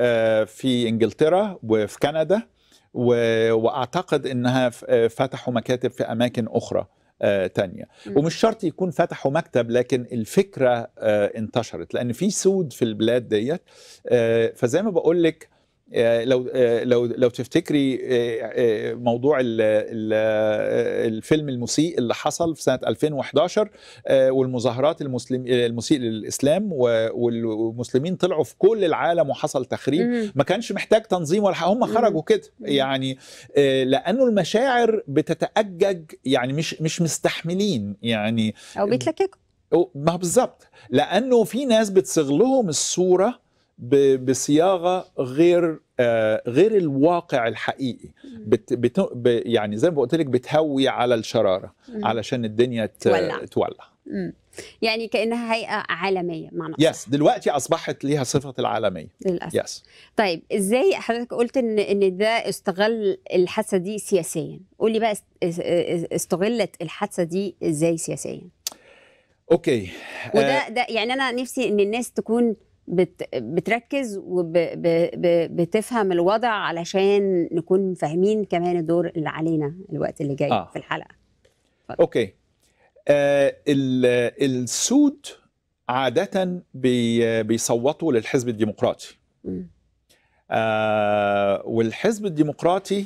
في انجلترا وفي كندا واعتقد انها فتحوا مكاتب في اماكن اخرى آه، تانية ومش شرط يكون فتحوا مكتب لكن الفكرة آه، انتشرت لأن في سود في البلاد ديت آه، فزي ما بقولك آه، لو آه، لو لو تفتكري آه، موضوع الفيلم المسيء اللي حصل في سنه 2011 والمظاهرات المسلم المسيء للاسلام والمسلمين طلعوا في كل العالم وحصل تخريب ما كانش محتاج تنظيم ولا هم خرجوا كده يعني لانه المشاعر بتتاجج يعني مش مش مستحملين يعني او بيتلككوا ما بالظبط لانه في ناس بتصغلهم الصوره بصياغه غير آه، غير الواقع الحقيقي بت بت يعني زي ما قلت لك بتهوي على الشراره علشان الدنيا تولع, تولع. يعني كانها هيئه عالميه معنى يس yes. دلوقتي اصبحت ليها صفه العالميه للاسف يس yes. طيب ازاي حضرتك قلت ان ان ده استغل الحادثه دي سياسيا قول لي بقى استغلت الحادثه دي ازاي سياسيا اوكي وده آه. ده يعني انا نفسي ان الناس تكون بت بتركز وبتفهم الوضع علشان نكون فاهمين كمان الدور اللي علينا الوقت اللي جاي آه. في الحلقه فضل. اوكي آه السود عاده بي بيصوتوا للحزب الديمقراطي آه والحزب الديمقراطي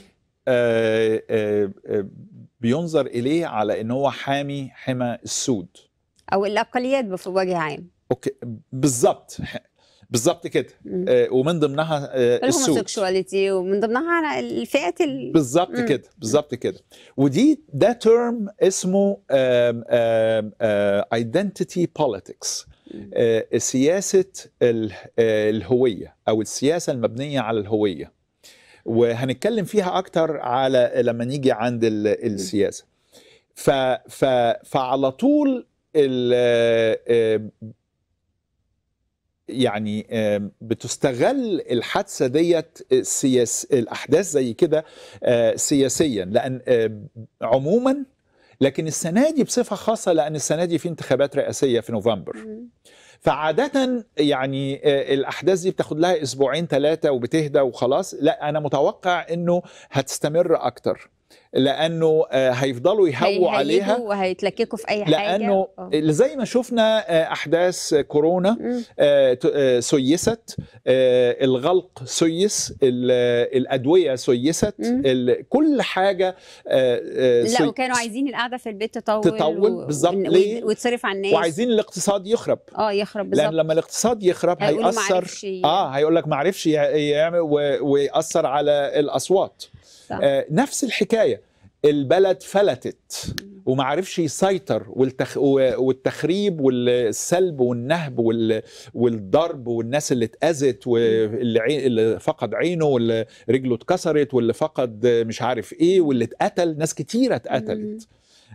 آه،, آه آه بينظر اليه على ان هو حامي حمى السود او الاقليات بوجه عام اوكي بالظبط بالظبط كده آه، ومن ضمنها آه ومن ضمنها الفئات ال... بالظبط كده بالظبط كده ودي ده ترم اسمه ايدنتيتي بوليتكس آه، آه، سياسه الهويه او السياسه المبنيه على الهويه وهنتكلم فيها اكتر على لما نيجي عند السياسه ف ف فعلى طول يعني بتستغل الحادثه ديت آه، سياس الاحداث زي كده آه، سياسيا لان عموما لكن السنه دي بصفه خاصه لان السنه دي في انتخابات رئاسيه في نوفمبر فعادة يعني آه، الأحداث دي بتاخد لها أسبوعين ثلاثة وبتهدى وخلاص لا أنا متوقع أنه هتستمر أكتر لانه آه، هيفضلوا يهووا عليها وهيتلككوا في اي لأنه حاجه لانه آه. زي ما شفنا آه، احداث كورونا سيست الغلق سيس الادويه سيست كل حاجه لا وكانوا عايزين القعده في البيت تطول تطول بالظبط ليه وتصرف على الناس وعايزين الاقتصاد يخرب اه يخرب بالظبط لان لما الاقتصاد يخرب هياثر اه هيقول لك ما عرفش يعمل وياثر على الاصوات آه نفس الحكايه البلد فلتت وما عرفش يسيطر والتخ... والتخريب والسلب والنهب وال... والضرب والناس اللي اتأذت واللي اللي فقد عينه واللي رجله اتكسرت واللي فقد مش عارف ايه واللي اتقتل ناس كتيرة اتقتلت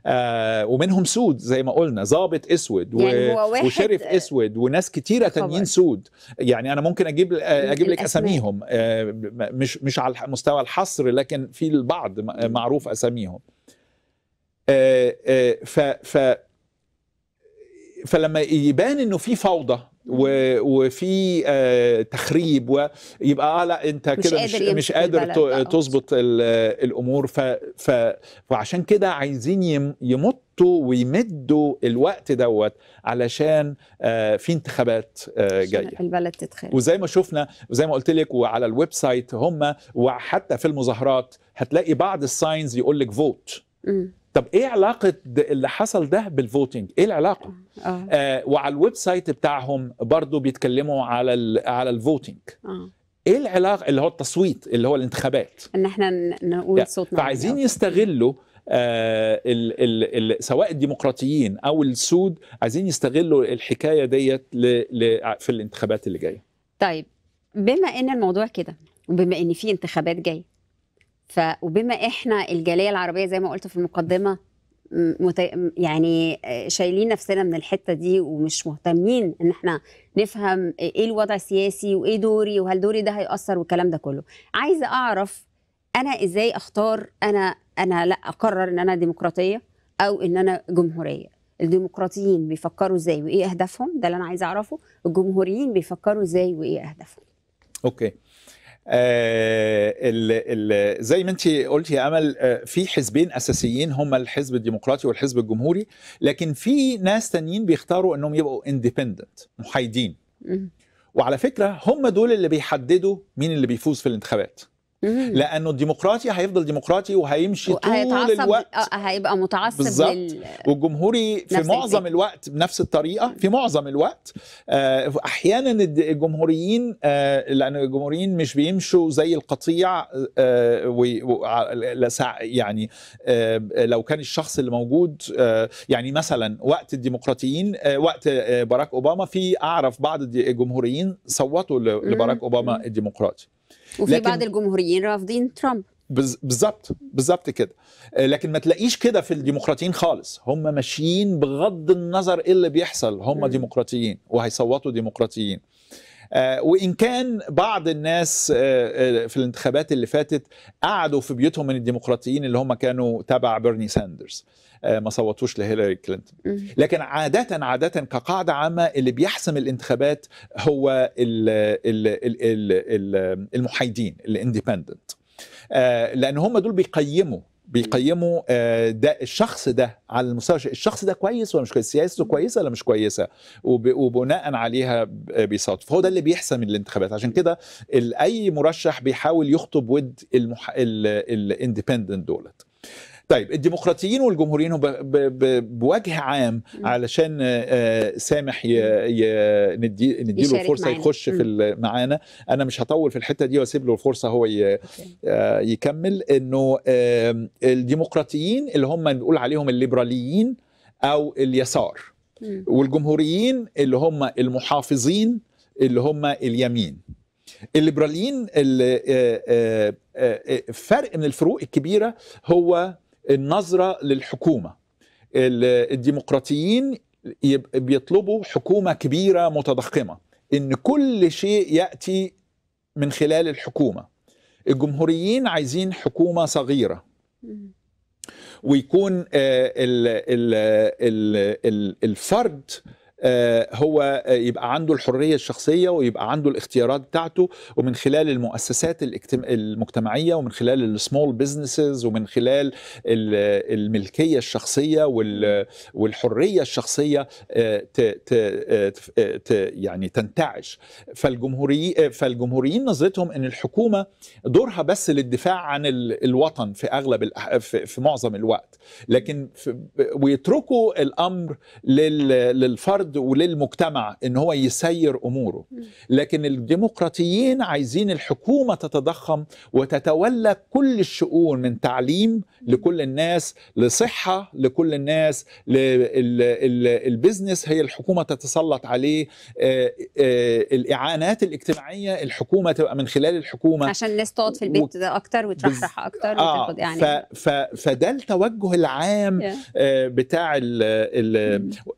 آه، ومنهم سود زي ما قلنا ظابط اسود يعني وشرف آه، اسود وناس كتيره تانيين سود يعني انا ممكن اجيب اجيب لك اساميهم آه، مش مش على مستوى الحصر لكن في البعض معروف اساميهم ف ف فلما يبان انه في فوضى وفي آه، تخريب ويبقى اه لا انت كده مش قادر, مش قادر اه. تظبط الامور ف ف فعشان كده عايزين يمطوا ويمدوا الوقت دوت علشان آه، في انتخابات جايه البلد تتخيل وزي ما شفنا وزي ما قلت لك وعلى الويب سايت هم وحتى في المظاهرات هتلاقي بعض الساينز يقول لك فوت طب ايه علاقه اللي حصل ده بالفوتنج ايه العلاقه آه. آه وعلى الويب سايت بتاعهم برضو بيتكلموا على ال على الفوتنج آه. ايه العلاقه اللي هو التصويت اللي هو الانتخابات ان احنا نقول صوتنا فعايزين يستغلوا آه الـ ال ال سواء الديمقراطيين او السود عايزين يستغلوا الحكايه ديت في الانتخابات اللي جايه طيب بما ان الموضوع كده وبما ان في انتخابات جايه ف وبما احنا الجاليه العربيه زي ما قلت في المقدمه مت... يعني شايلين نفسنا من الحته دي ومش مهتمين ان احنا نفهم ايه الوضع السياسي وايه دوري وهل دوري ده هيأثر والكلام ده كله عايزه اعرف انا ازاي اختار انا انا لا اقرر ان انا ديمقراطيه او ان انا جمهوريه الديمقراطيين بيفكروا ازاي وايه اهدافهم ده اللي انا عايزه اعرفه الجمهوريين بيفكروا ازاي وايه اهدافهم اوكي آه، ال ال زي ما انت قلت يا امل آه، في حزبين اساسيين هما الحزب الديمقراطي والحزب الجمهوري لكن في ناس تانيين بيختاروا انهم يبقوا اندبندنت محايدين وعلى فكره هم دول اللي بيحددوا مين اللي بيفوز في الانتخابات لانه الديمقراطي هيفضل ديمقراطي وهيمشي طول الوقت آه، هيبقى متعصب بالظبط لل... والجمهوري في معظم البيت. الوقت بنفس الطريقه في معظم الوقت آه، احيانا الجمهوريين آه، لان الجمهوريين مش بيمشوا زي القطيع يعني لو كان الشخص اللي موجود يعني مثلا وقت الديمقراطيين وقت باراك اوباما في اعرف بعض الجمهوريين صوتوا لباراك اوباما الديمقراطي وفي بعض الجمهوريين رافضين ترامب بالظبط بالظبط كده آه، لكن ما تلاقيش كده في الديمقراطيين خالص هم ماشيين بغض النظر ايه اللي بيحصل هم م. ديمقراطيين وهيصوتوا ديمقراطيين آه، وان كان بعض الناس آه، آه، في الانتخابات اللي فاتت قعدوا في بيوتهم من الديمقراطيين اللي هم كانوا تبع بيرني ساندرز ما صوتوش لهيلاري كلينتون لكن عادة عادة كقاعدة عامة اللي بيحسم الانتخابات هو المحايدين الاندبندنت لأن هم دول بيقيموا بيقيموا آه، ده الشخص ده على المستوى الشخص ده كويس ولا مش كويس سياسته كويسه ولا مش كويسه وبناء عليها بيصوت فهو ده اللي بيحصل من الانتخابات عشان كده اي مرشح بيحاول يخطب ود الاندبندنت دولت طيب الديمقراطيين والجمهوريين هم بوجه عام علشان آه، آه، سامح ندي نديله الفرصه يخش في معانا انا مش هطول في الحته دي واسيب له الفرصه هو آه، يكمل انه الديمقراطيين اللي هم نقول عليهم الليبراليين او اليسار والجمهوريين اللي هم المحافظين اللي هم اليمين الليبراليين اللي فرق من الفروق الكبيره هو النظره للحكومه الديمقراطيين بيطلبوا حكومه كبيره متضخمه ان كل شيء ياتي من خلال الحكومه الجمهوريين عايزين حكومه صغيره ويكون آه، الفرد آه، هو يبقى عنده الحريه الشخصيه ويبقى عنده الاختيارات بتاعته ومن خلال المؤسسات المجتمعيه ومن خلال السمول بزنسز ومن خلال الملكيه الشخصيه والحريه الشخصيه آه، آه، يعني تنتعش فالجمهوري فالجمهوريين نظرتهم ان الحكومه دورها بس للدفاع عن الوطن في اغلب في معظم الوقت لكن ويتركوا الامر للفرد للفرد وللمجتمع ان هو يسير اموره لكن الديمقراطيين عايزين الحكومه تتضخم وتتولى كل الشؤون من تعليم لكل الناس لصحه لكل الناس البزنس هي الحكومه تتسلط عليه آه، آه، الاعانات الاجتماعيه الحكومه تبقى من خلال الحكومه عشان الناس تقعد في البيت ده اكتر وترحرح اكتر آه وتاخد يعني فده التوجه العام آه، بتاع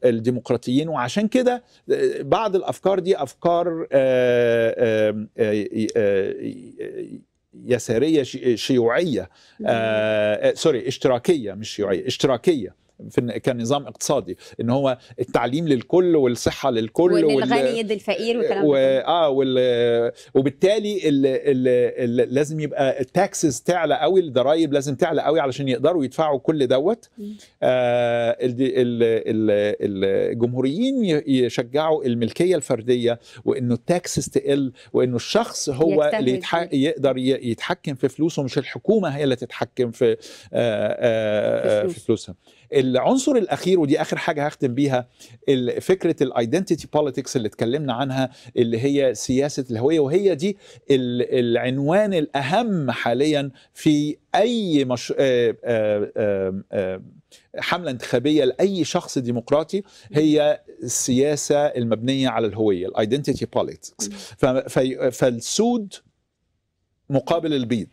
الديمقراطيين وعلى عشان كده آه، بعض الافكار دي افكار آه، آه، يساريه شيوعيه سوري اشتراكيه مش شيوعيه اشتراكيه في كنظام اقتصادي ان هو التعليم للكل والصحه للكل وان وال... الغني يد الفقير والكلام و... اه وال... وبالتالي ال... ال... ال... لازم يبقى التاكسز تعلى قوي الضرايب لازم تعلى قوي علشان يقدروا يدفعوا كل دوت آه ال... ال... الجمهوريين يشجعوا الملكيه الفرديه وانه التاكسز تقل وانه الشخص هو اللي يتح... يقدر يتحكم في فلوسه مش الحكومه هي اللي تتحكم في آه آه في فلوسها العنصر الاخير ودي اخر حاجه هختم بيها فكره الايدنتيتي بوليتكس اللي اتكلمنا عنها اللي هي سياسه الهويه وهي دي العنوان الاهم حاليا في اي مش... آآ آه، آآ آه، آآ آه، حمله انتخابيه لاي شخص ديمقراطي هي السياسه المبنيه على الهويه الايدنتيتي بوليتكس فالسود مقابل البيض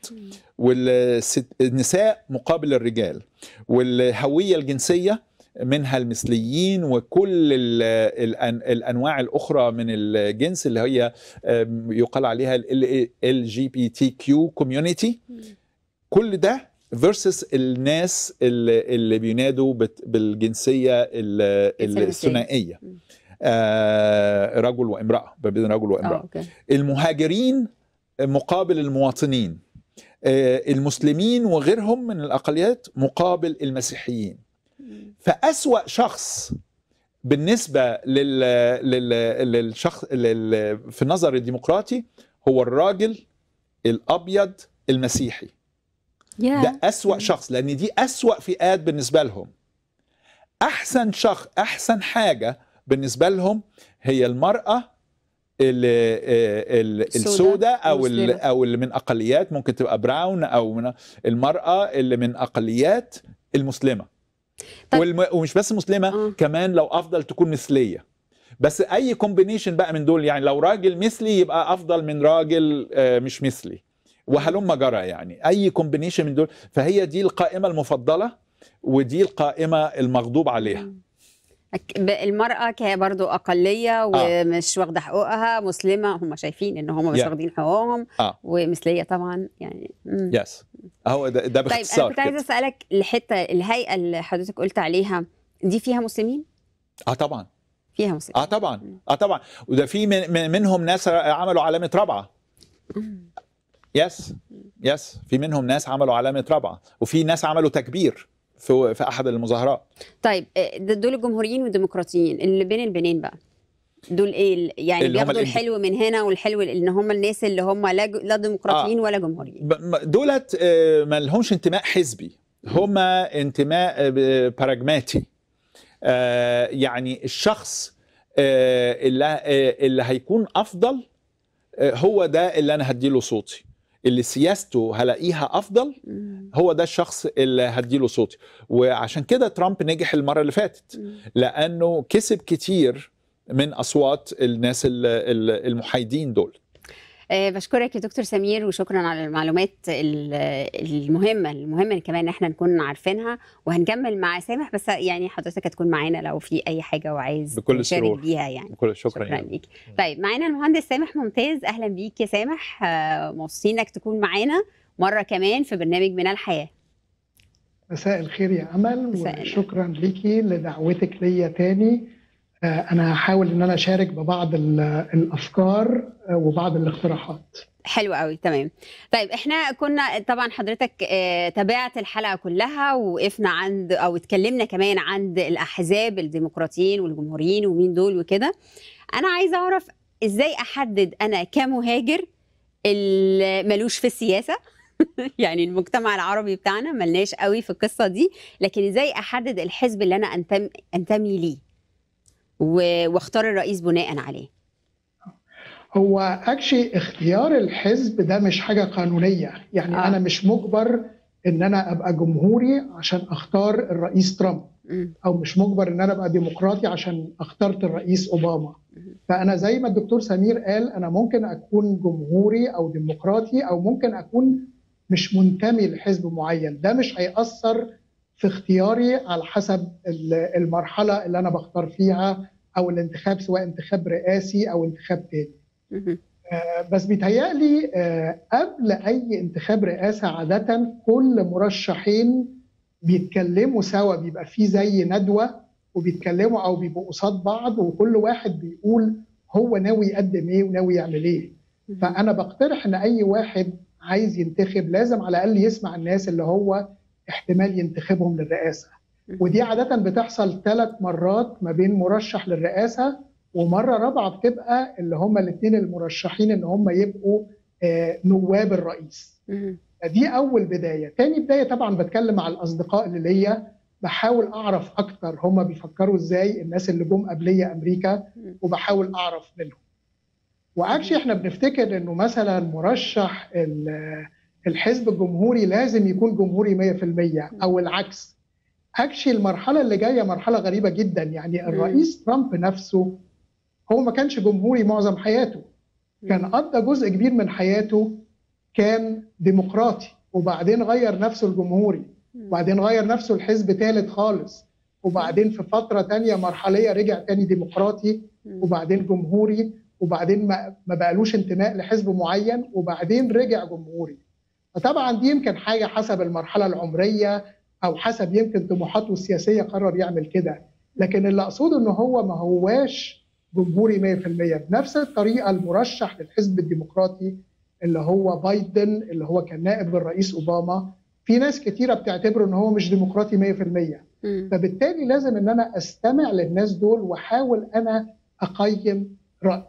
والنساء مقابل الرجال والهوية الجنسية منها المثليين وكل الانواع الاخرى من الجنس اللي هي يقال عليها ال جي بي تي كيو كل ده فيرسس الناس اللي, اللي بينادوا بالجنسيه الثنائيه آه، رجل وامراه ما بين رجل وامراه آه، المهاجرين مقابل المواطنين آه، المسلمين وغيرهم من الأقليات مقابل المسيحيين فأسوأ شخص بالنسبة لل... لل... للشخص لل... في النظر الديمقراطي هو الراجل الأبيض المسيحي yeah. ده أسوأ mm. شخص لأن دي أسوأ فئات بالنسبة لهم أحسن شخص أحسن حاجة بالنسبة لهم هي المرأة آه، السوداء او او اللي من اقليات ممكن تبقى براون او من المراه اللي من اقليات المسلمه طيب. والم... ومش بس مسلمه آه. كمان لو افضل تكون مثليه بس اي كومبينيشن بقى من دول يعني لو راجل مثلي يبقى افضل من راجل آه، مش مثلي وهلم جرى يعني اي كومبينيشن من دول فهي دي القائمه المفضله ودي القائمه المغضوب عليها م. المرأة برضو أقلية آه. ومش واخدة حقوقها مسلمة هم شايفين إن هم مش واخدين حقوقهم آه. ومثلية طبعا يعني يس yes. هو ده, ده باختصار طيب أنا كنت عايزة أسألك الحتة الهيئة اللي حضرتك قلت عليها دي فيها مسلمين؟ اه طبعا فيها مسلمين اه طبعا اه طبعا وده في من, من منهم ناس عملوا علامة رابعة يس يس في منهم ناس عملوا علامة رابعة وفي ناس عملوا تكبير في في احد المظاهرات طيب آه، دول الجمهوريين والديمقراطيين اللي بين البنين بقى دول ايه يعني اللي بياخدوا الحلو من هنا والحلو ان هم الناس اللي هم لا, لا ديمقراطيين آه. ولا جمهوريين دولت آه، ما لهمش انتماء حزبي هم انتماء آه، براجماتي آه يعني الشخص آه اللي, آه اللي هيكون افضل هو ده اللي انا هدي له صوتي اللي سياسته هلاقيها افضل هو ده الشخص اللي هديله صوتي وعشان كده ترامب نجح المره اللي فاتت لانه كسب كتير من اصوات الناس المحايدين دول آه، بشكرك يا دكتور سمير وشكرا على المعلومات المهمه المهمه كمان احنا نكون عارفينها وهنكمل مع سامح بس يعني حضرتك هتكون معانا لو في اي حاجه وعايز بكل تشارك بيها يعني بكل شكرا, شكرا يعني. ليك طيب معانا المهندس سامح ممتاز اهلا بيك يا سامح آه، مبسوطين انك تكون معانا مره كمان في برنامج من الحياه مساء الخير يا امل وشكرا ليكي لدعوتك ليا تاني آه، انا هحاول ان انا اشارك ببعض الافكار آه، وبعض الاقتراحات حلو قوي تمام طيب احنا كنا طبعا حضرتك آه، تابعت الحلقه كلها وقفنا عند او اتكلمنا كمان عند الاحزاب الديمقراطيين والجمهوريين ومين دول وكده انا عايزه اعرف ازاي احدد انا كمهاجر اللي ملوش في السياسه يعني المجتمع العربي بتاعنا ملناش قوي في القصه دي لكن ازاي احدد الحزب اللي انا انتمي انتمي ليه واختار الرئيس بناء عليه هو اكشي اختيار الحزب ده مش حاجه قانونيه يعني آه. انا مش مجبر ان انا ابقى جمهوري عشان اختار الرئيس ترامب او مش مجبر ان انا ابقى ديمقراطي عشان اخترت الرئيس اوباما فانا زي ما الدكتور سمير قال انا ممكن اكون جمهوري او ديمقراطي او ممكن اكون مش منتمي لحزب معين ده مش هيأثر في اختياري على حسب المرحله اللي انا بختار فيها او الانتخاب سواء انتخاب رئاسي او انتخاب تاني. آه، بس بيتهيألي آه، قبل أي انتخاب رئاسة عادة كل مرشحين بيتكلموا سوا بيبقى في زي ندوة وبيتكلموا أو بيبقوا قصاد بعض وكل واحد بيقول هو ناوي يقدم إيه وناوي يعمل إيه فأنا بقترح إن أي واحد عايز ينتخب لازم على الأقل يسمع الناس اللي هو احتمال ينتخبهم للرئاسه ودي عاده بتحصل ثلاث مرات ما بين مرشح للرئاسه ومره رابعه بتبقى اللي هم الاثنين المرشحين ان هم يبقوا آه، نواب الرئيس دي اول بدايه تاني بدايه طبعا بتكلم مع الاصدقاء اللي ليا بحاول اعرف اكتر هم بيفكروا ازاي الناس اللي جم قبليه امريكا وبحاول اعرف منهم واكشلي احنا بنفتكر انه مثلا مرشح الحزب الجمهوري لازم يكون جمهوري 100% او العكس اكشلي المرحله اللي جايه مرحله غريبه جدا يعني الرئيس ترامب نفسه هو ما كانش جمهوري معظم حياته كان قضى جزء كبير من حياته كان ديمقراطي وبعدين غير نفسه الجمهوري وبعدين غير نفسه الحزب ثالث خالص وبعدين في فتره تانية مرحليه رجع تاني ديمقراطي وبعدين جمهوري وبعدين ما بقالوش انتماء لحزب معين وبعدين رجع جمهوري فطبعا دي يمكن حاجه حسب المرحله العمريه او حسب يمكن طموحاته السياسيه قرر يعمل كده لكن اللي اقصده ان هو ما هواش جمهوري 100% بنفس الطريقه المرشح للحزب الديمقراطي اللي هو بايدن اللي هو كان نائب الرئيس اوباما في ناس كتيره بتعتبره ان هو مش ديمقراطي 100% فبالتالي لازم ان انا استمع للناس دول واحاول انا اقيم رايي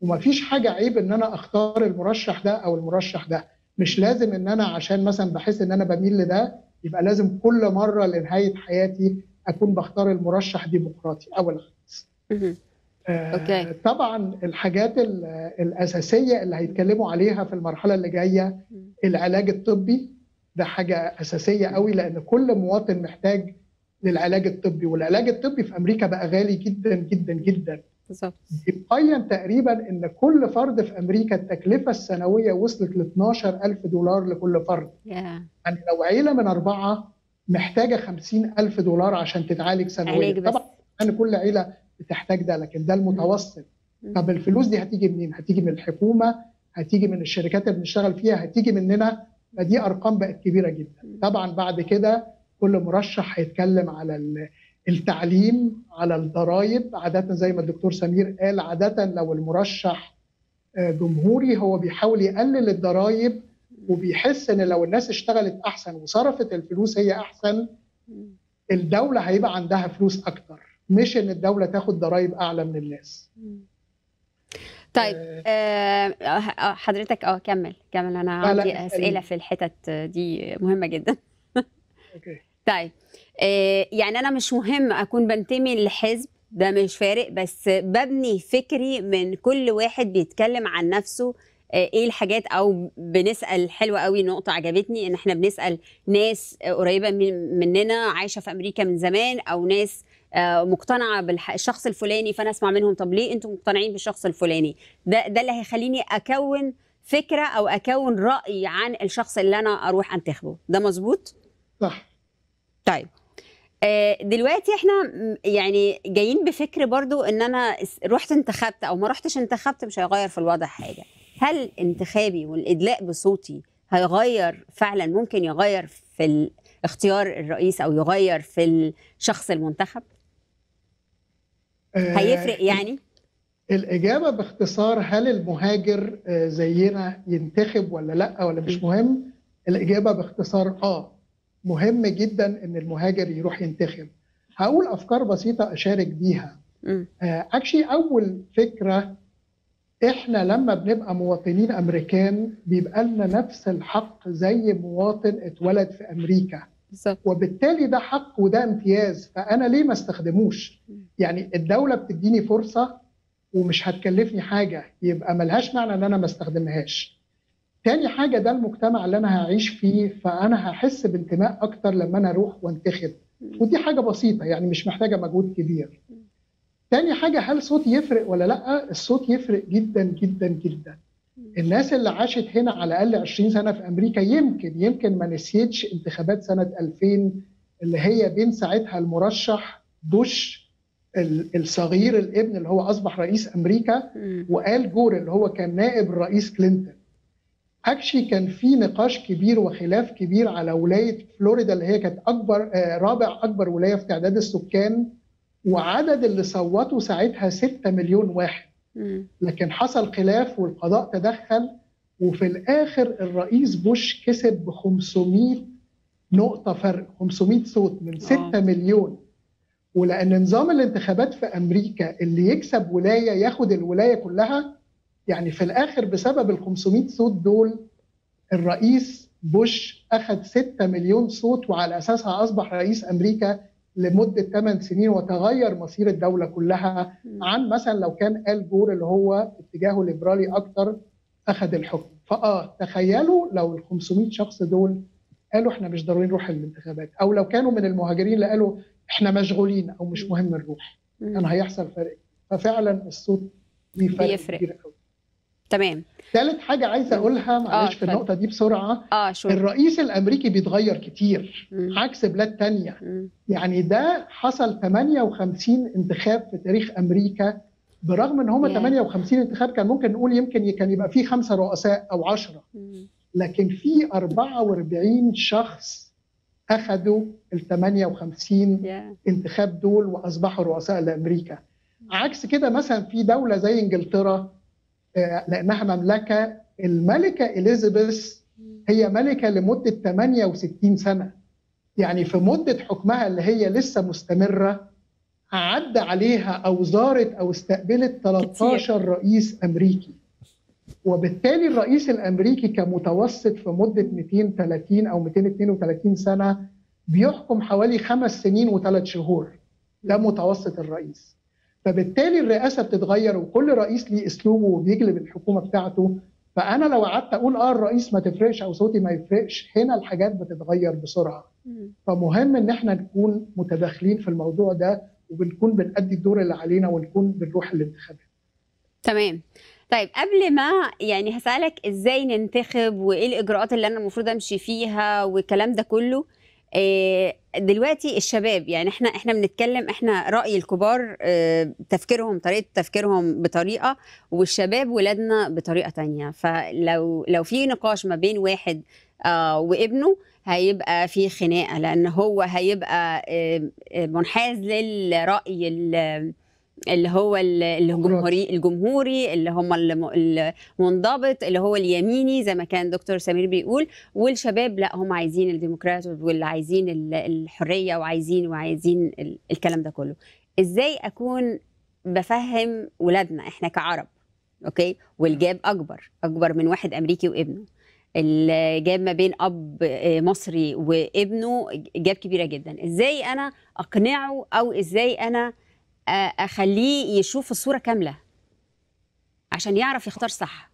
ومفيش حاجه عيب ان انا اختار المرشح ده او المرشح ده مش لازم ان انا عشان مثلا بحس ان انا بميل لده يبقى لازم كل مره لنهايه حياتي اكون بختار المرشح ديمقراطي او الخامس. آه طبعا الحاجات الاساسيه اللي هيتكلموا عليها في المرحله اللي جايه العلاج الطبي ده حاجه اساسيه قوي لان كل مواطن محتاج للعلاج الطبي والعلاج الطبي في امريكا بقى غالي جدا جدا جدا بالظبط تقريبا ان كل فرد في امريكا التكلفه السنويه وصلت ل 12000 دولار لكل فرد yeah. يعني لو عيله من اربعه محتاجه 50000 دولار عشان تتعالج سنويا طبعا يعني كل عيله بتحتاج ده لكن ده المتوسط طب الفلوس دي هتيجي منين؟ هتيجي من الحكومه، هتيجي من الشركات اللي بنشتغل فيها، هتيجي مننا فدي ارقام بقت كبيره جدا. طبعا بعد كده كل مرشح هيتكلم على التعليم على الضرائب عادة زي ما الدكتور سمير قال عادة لو المرشح آه، جمهوري هو بيحاول يقلل الضرائب وبيحس ان لو الناس اشتغلت احسن وصرفت الفلوس هي احسن الدولة هيبقى عندها فلوس اكتر مش ان الدولة تاخد ضرائب اعلى من الناس طيب أه, آه،, آه، حضرتك اه كمل كمل انا عندي اسئله في الحتت دي مهمه جدا اوكي طيب آه، يعني انا مش مهم اكون بنتمي لحزب ده مش فارق بس ببني فكري من كل واحد بيتكلم عن نفسه آه، ايه الحاجات او بنسال حلوه قوي نقطه عجبتني ان احنا بنسال ناس قريبه مننا عايشه في امريكا من زمان او ناس آه، مقتنعه بالشخص الفلاني فانا اسمع منهم طب ليه انتم مقتنعين بالشخص الفلاني ده ده اللي هيخليني اكون فكره او اكون راي عن الشخص اللي انا اروح انتخبه ده مظبوط صح طيب آه، دلوقتي احنا يعني جايين بفكر برضو ان انا رحت انتخبت او ما رحتش انتخبت مش هيغير في الوضع حاجه هل انتخابي والادلاء بصوتي هيغير فعلا ممكن يغير في اختيار الرئيس او يغير في الشخص المنتخب آه، هيفرق يعني الإجابة باختصار هل المهاجر آه، زينا ينتخب ولا لا ولا مش مهم الإجابة باختصار آه مهم جدا ان المهاجر يروح ينتخب هقول افكار بسيطه اشارك بيها اكشلي آه، اول فكره احنا لما بنبقى مواطنين امريكان بيبقى لنا نفس الحق زي مواطن اتولد في امريكا وبالتالي ده حق وده امتياز فانا ليه ما استخدموش يعني الدوله بتديني فرصه ومش هتكلفني حاجه يبقى ملهاش معنى ان انا ما استخدمهاش تاني حاجه ده المجتمع اللي انا هعيش فيه فانا هحس بانتماء اكتر لما انا اروح وانتخب ودي حاجه بسيطه يعني مش محتاجه مجهود كبير تاني حاجه هل صوت يفرق ولا لا الصوت يفرق جدا جدا جدا الناس اللي عاشت هنا على الاقل 20 سنه في امريكا يمكن يمكن ما نسيتش انتخابات سنه 2000 اللي هي بين ساعتها المرشح بوش الصغير الابن اللي هو اصبح رئيس امريكا وال جور اللي هو كان نائب الرئيس كلينتون اكشلي كان في نقاش كبير وخلاف كبير على ولايه فلوريدا اللي هي كانت اكبر آه، رابع اكبر ولايه في تعداد السكان وعدد اللي صوتوا ساعتها 6 مليون واحد لكن حصل خلاف والقضاء تدخل وفي الاخر الرئيس بوش كسب ب 500 نقطه فرق 500 صوت من 6 مليون ولان نظام الانتخابات في امريكا اللي يكسب ولايه ياخد الولايه كلها يعني في الاخر بسبب ال 500 صوت دول الرئيس بوش اخذ 6 مليون صوت وعلى اساسها اصبح رئيس امريكا لمده 8 سنين وتغير مصير الدوله كلها عن مثلا لو كان ال جور اللي هو اتجاهه ليبرالي اكتر اخذ الحكم فاه تخيلوا لو ال 500 شخص دول قالوا احنا مش ضروري نروح الانتخابات او لو كانوا من المهاجرين اللي قالوا احنا مشغولين او مش مهم نروح كان هيحصل فرق ففعلا الصوت بيفرق, بيفرق. كبير قوي تمام ثالث حاجه عايز اقولها معلش آه في النقطه دي بسرعه آه الرئيس الامريكي بيتغير كتير م. عكس بلاد تانية م. يعني ده حصل 58 انتخاب في تاريخ امريكا برغم ان هما 58 انتخاب كان ممكن نقول يمكن كان يبقى فيه خمسه رؤساء او 10 لكن في 44 شخص اخذوا ال 58 yeah. انتخاب دول واصبحوا رؤساء لامريكا عكس كده مثلا في دوله زي انجلترا آه، لانها مملكه الملكه اليزابيث هي ملكه لمده 68 سنه يعني في مده حكمها اللي هي لسه مستمره عدى عليها او زارت او استقبلت 13 رئيس امريكي وبالتالي الرئيس الامريكي كمتوسط في مده 230 او 232 سنه بيحكم حوالي خمس سنين وثلاث شهور ده متوسط الرئيس فبالتالي الرئاسه بتتغير وكل رئيس ليه اسلوبه وبيجلب الحكومه بتاعته فانا لو قعدت اقول اه الرئيس ما تفرقش او صوتي ما يفرقش هنا الحاجات بتتغير بسرعه فمهم ان احنا نكون متداخلين في الموضوع ده وبنكون بنأدي الدور اللي علينا ونكون بنروح الانتخابات تمام طيب قبل ما يعني هسألك ازاي ننتخب وايه الاجراءات اللي انا المفروض امشي فيها والكلام ده كله آه، دلوقتي الشباب يعني احنا احنا بنتكلم احنا راي الكبار آه، تفكيرهم طريقه تفكيرهم بطريقه والشباب ولادنا بطريقه تانية فلو لو في نقاش ما بين واحد آه، وابنه هيبقى في خناقه لان هو هيبقى منحاز للراي اللي هو الجمهوري الجمهوري اللي هم المنضبط اللي هو اليميني زي ما كان دكتور سمير بيقول والشباب لا هم عايزين الديمقراط واللي عايزين الحريه وعايزين وعايزين الكلام ده كله ازاي اكون بفهم ولادنا احنا كعرب اوكي والجاب اكبر اكبر من واحد امريكي وابنه الجاب ما بين اب آه، مصري وابنه جاب كبيره جدا ازاي انا اقنعه او ازاي انا اخليه يشوف الصوره كامله عشان يعرف يختار صح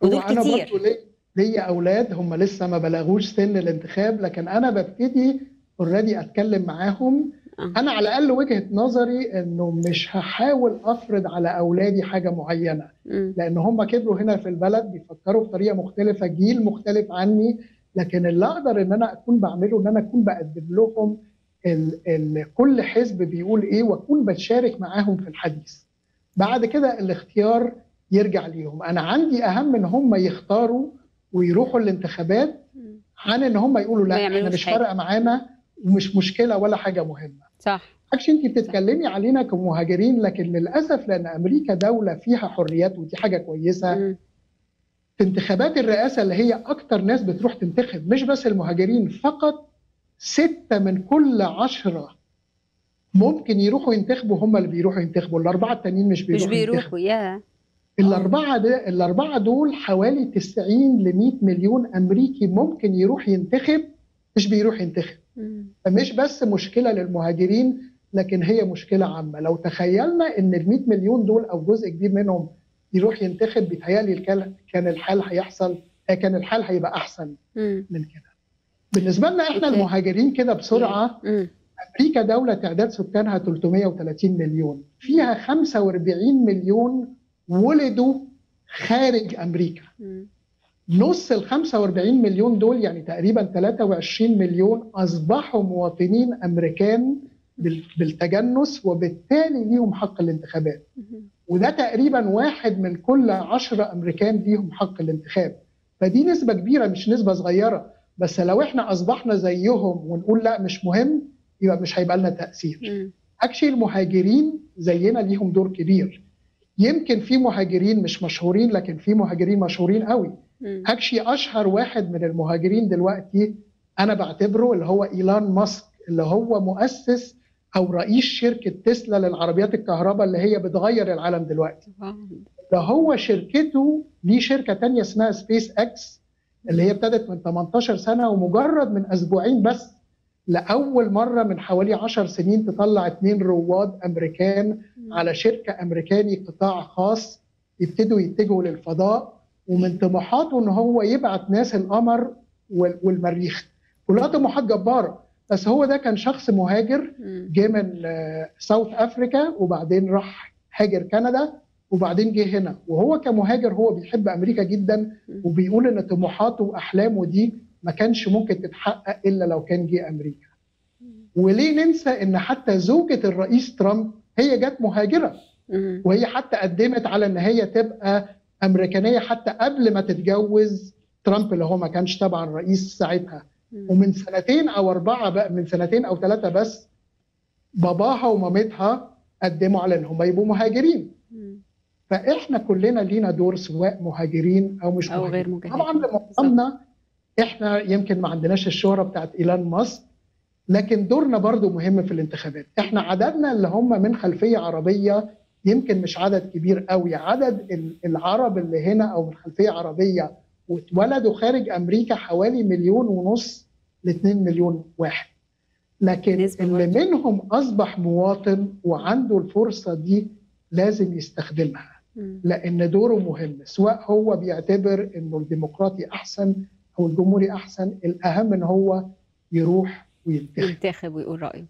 ودول كتير أنا ليا اولاد هم لسه ما بلغوش سن الانتخاب لكن انا ببتدي اوريدي اتكلم معاهم آه. انا على الاقل وجهه نظري انه مش هحاول افرض على اولادي حاجه معينه لان هم كبروا هنا في البلد بيفكروا بطريقه مختلفه جيل مختلف عني لكن اللي اقدر ان انا اكون بعمله ان انا اكون بقدم لهم ال ال كل حزب بيقول ايه واكون بتشارك معاهم في الحديث بعد كده الاختيار يرجع ليهم انا عندي اهم ان هم يختاروا ويروحوا الانتخابات عن ان هم يقولوا لا احنا مش فارقه معانا ومش مشكله ولا حاجه مهمه صح اكش انت بتتكلمي علينا كمهاجرين لكن للاسف لان امريكا دوله فيها حريات ودي حاجه كويسه في انتخابات الرئاسه اللي هي اكتر ناس بتروح تنتخب مش بس المهاجرين فقط ستة من كل عشرة ممكن يروحوا ينتخبوا هم اللي بيروحوا ينتخبوا الأربعة التانيين مش بيروحوا مش بيروحوا يا الأربعة اه. ده الأربعة دول حوالي 90 ل 100 مليون أمريكي ممكن يروح ينتخب مش بيروح ينتخب فمش بس مشكلة للمهاجرين لكن هي مشكلة عامة لو تخيلنا إن ال 100 مليون دول أو جزء كبير منهم يروح ينتخب بيتهيألي كان الحال هيحصل كان الحال هيبقى أحسن من كده بالنسبه لنا احنا المهاجرين كده بسرعه امريكا دوله تعداد سكانها 330 مليون فيها 45 مليون ولدوا خارج امريكا نص ال 45 مليون دول يعني تقريبا 23 مليون اصبحوا مواطنين امريكان بالتجنس وبالتالي ليهم حق الانتخابات وده تقريبا واحد من كل عشرة امريكان ليهم حق الانتخاب فدي نسبه كبيره مش نسبه صغيره بس لو احنا اصبحنا زيهم ونقول لا مش مهم يبقى مش هيبقى لنا تاثير اكشلي المهاجرين زينا ليهم دور كبير يمكن في مهاجرين مش مشهورين لكن في مهاجرين مشهورين قوي اكشلي اشهر واحد من المهاجرين دلوقتي انا بعتبره اللي هو ايلان ماسك اللي هو مؤسس او رئيس شركه تسلا للعربيات الكهرباء اللي هي بتغير العالم دلوقتي ده هو شركته ليه شركه تانية اسمها سبيس اكس اللي هي ابتدت من 18 سنه ومجرد من اسبوعين بس لاول مره من حوالي 10 سنين تطلع اثنين رواد امريكان على شركه امريكاني قطاع خاص يبتدوا يتجهوا للفضاء ومن طموحاته ان هو يبعت ناس القمر والمريخ كلها طموحات جباره بس هو ده كان شخص مهاجر جه من ساوث آه، افريكا وبعدين راح هاجر كندا وبعدين جه هنا وهو كمهاجر هو بيحب امريكا جدا وبيقول ان طموحاته واحلامه دي ما كانش ممكن تتحقق الا لو كان جه امريكا. وليه ننسى ان حتى زوجة الرئيس ترامب هي جت مهاجرة وهي حتى قدمت على ان هي تبقى امريكانية حتى قبل ما تتجوز ترامب اللي هو ما كانش طبعا رئيس ساعتها ومن سنتين او اربعة بقى من سنتين او ثلاثة بس باباها ومامتها قدموا على ان هم يبقوا مهاجرين فاحنا كلنا لينا دور سواء مهاجرين او مش أو مهاجرين. غير مهاجرين طبعا لمعظمنا احنا يمكن ما عندناش الشهره بتاعت ايلان ماسك لكن دورنا برضو مهم في الانتخابات احنا عددنا اللي هم من خلفيه عربيه يمكن مش عدد كبير قوي عدد العرب اللي هنا او من خلفيه عربيه واتولدوا خارج امريكا حوالي مليون ونص ل 2 مليون واحد لكن اللي منهم اصبح مواطن وعنده الفرصه دي لازم يستخدمها لان دوره مهم سواء هو بيعتبر انه الديمقراطي احسن او الجمهوري احسن الاهم ان هو يروح وينتخب ينتخب ويقول رايه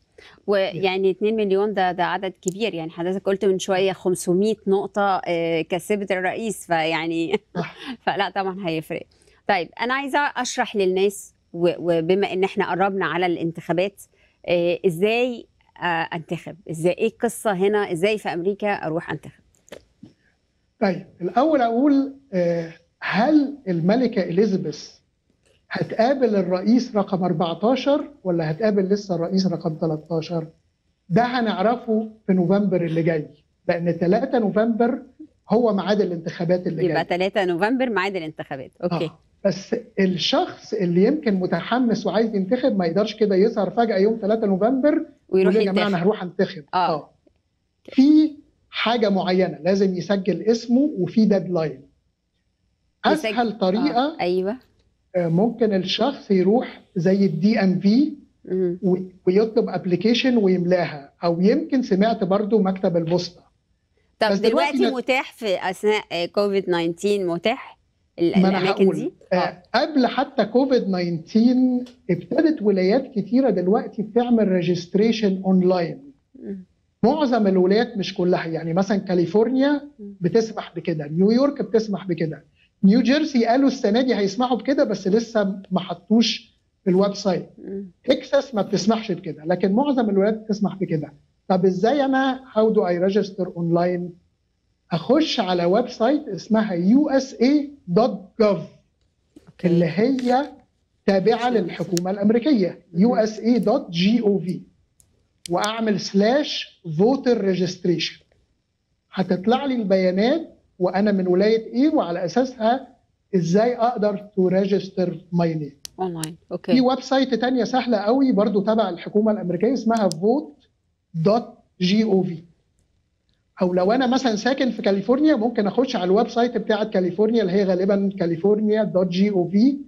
ويعني 2 مليون ده ده عدد كبير يعني حضرتك قلت من شويه 500 نقطه آه، كسبت الرئيس فيعني فلا طبعا هيفرق طيب انا عايزه اشرح للناس وبما ان احنا قربنا على الانتخابات آه، ازاي آه، انتخب ازاي ايه القصه هنا ازاي في امريكا اروح انتخب طيب الاول اقول آه، هل الملكه اليزابيث هتقابل الرئيس رقم 14 ولا هتقابل لسه الرئيس رقم 13 ده هنعرفه في نوفمبر اللي جاي لان 3 نوفمبر هو ميعاد الانتخابات اللي يبقى جاي يبقى 3 نوفمبر ميعاد الانتخابات آه، اوكي آه. بس الشخص اللي يمكن متحمس وعايز ينتخب ما يقدرش كده يظهر فجاه يوم 3 نوفمبر ويروح يا جماعه انا هروح انتخب اه, آه. في حاجه معينه لازم يسجل اسمه وفي ديدلاين اسهل طريقه آه. ايوه آه، ممكن الشخص يروح زي الدي ام في ويطلب ابلكيشن ويملاها او يمكن سمعت برضو مكتب البوسطه طب دلوقتي, دلوقتي متاح في اثناء كوفيد 19 متاح الاماكن دي آه،, آه. قبل حتى كوفيد 19 ابتدت ولايات كتيره دلوقتي بتعمل ريجستريشن اونلاين معظم الولايات مش كلها يعني مثلا كاليفورنيا بتسمح بكده نيويورك بتسمح بكده نيو جيرسي قالوا السنه دي هيسمحوا بكده بس لسه ما حطوش في الويب سايت تكساس ما بتسمحش بكده لكن معظم الولايات بتسمح بكده طب ازاي انا هاو دو اي ريجستر اونلاين اخش على ويب سايت اسمها usa.gov اللي هي تابعه للحكومه الامريكيه usa.gov واعمل سلاش فوتر ريجستريشن هتطلع لي البيانات وانا من ولايه ايه وعلى اساسها ازاي اقدر تو ريجستر ماي نيم اوكي في ويب سايت ثانيه سهله قوي برضو تبع الحكومه الامريكيه اسمها فوت دوت جي او في او لو انا مثلا ساكن في كاليفورنيا ممكن اخش على الويب سايت بتاعه كاليفورنيا اللي هي غالبا كاليفورنيا دوت جي او في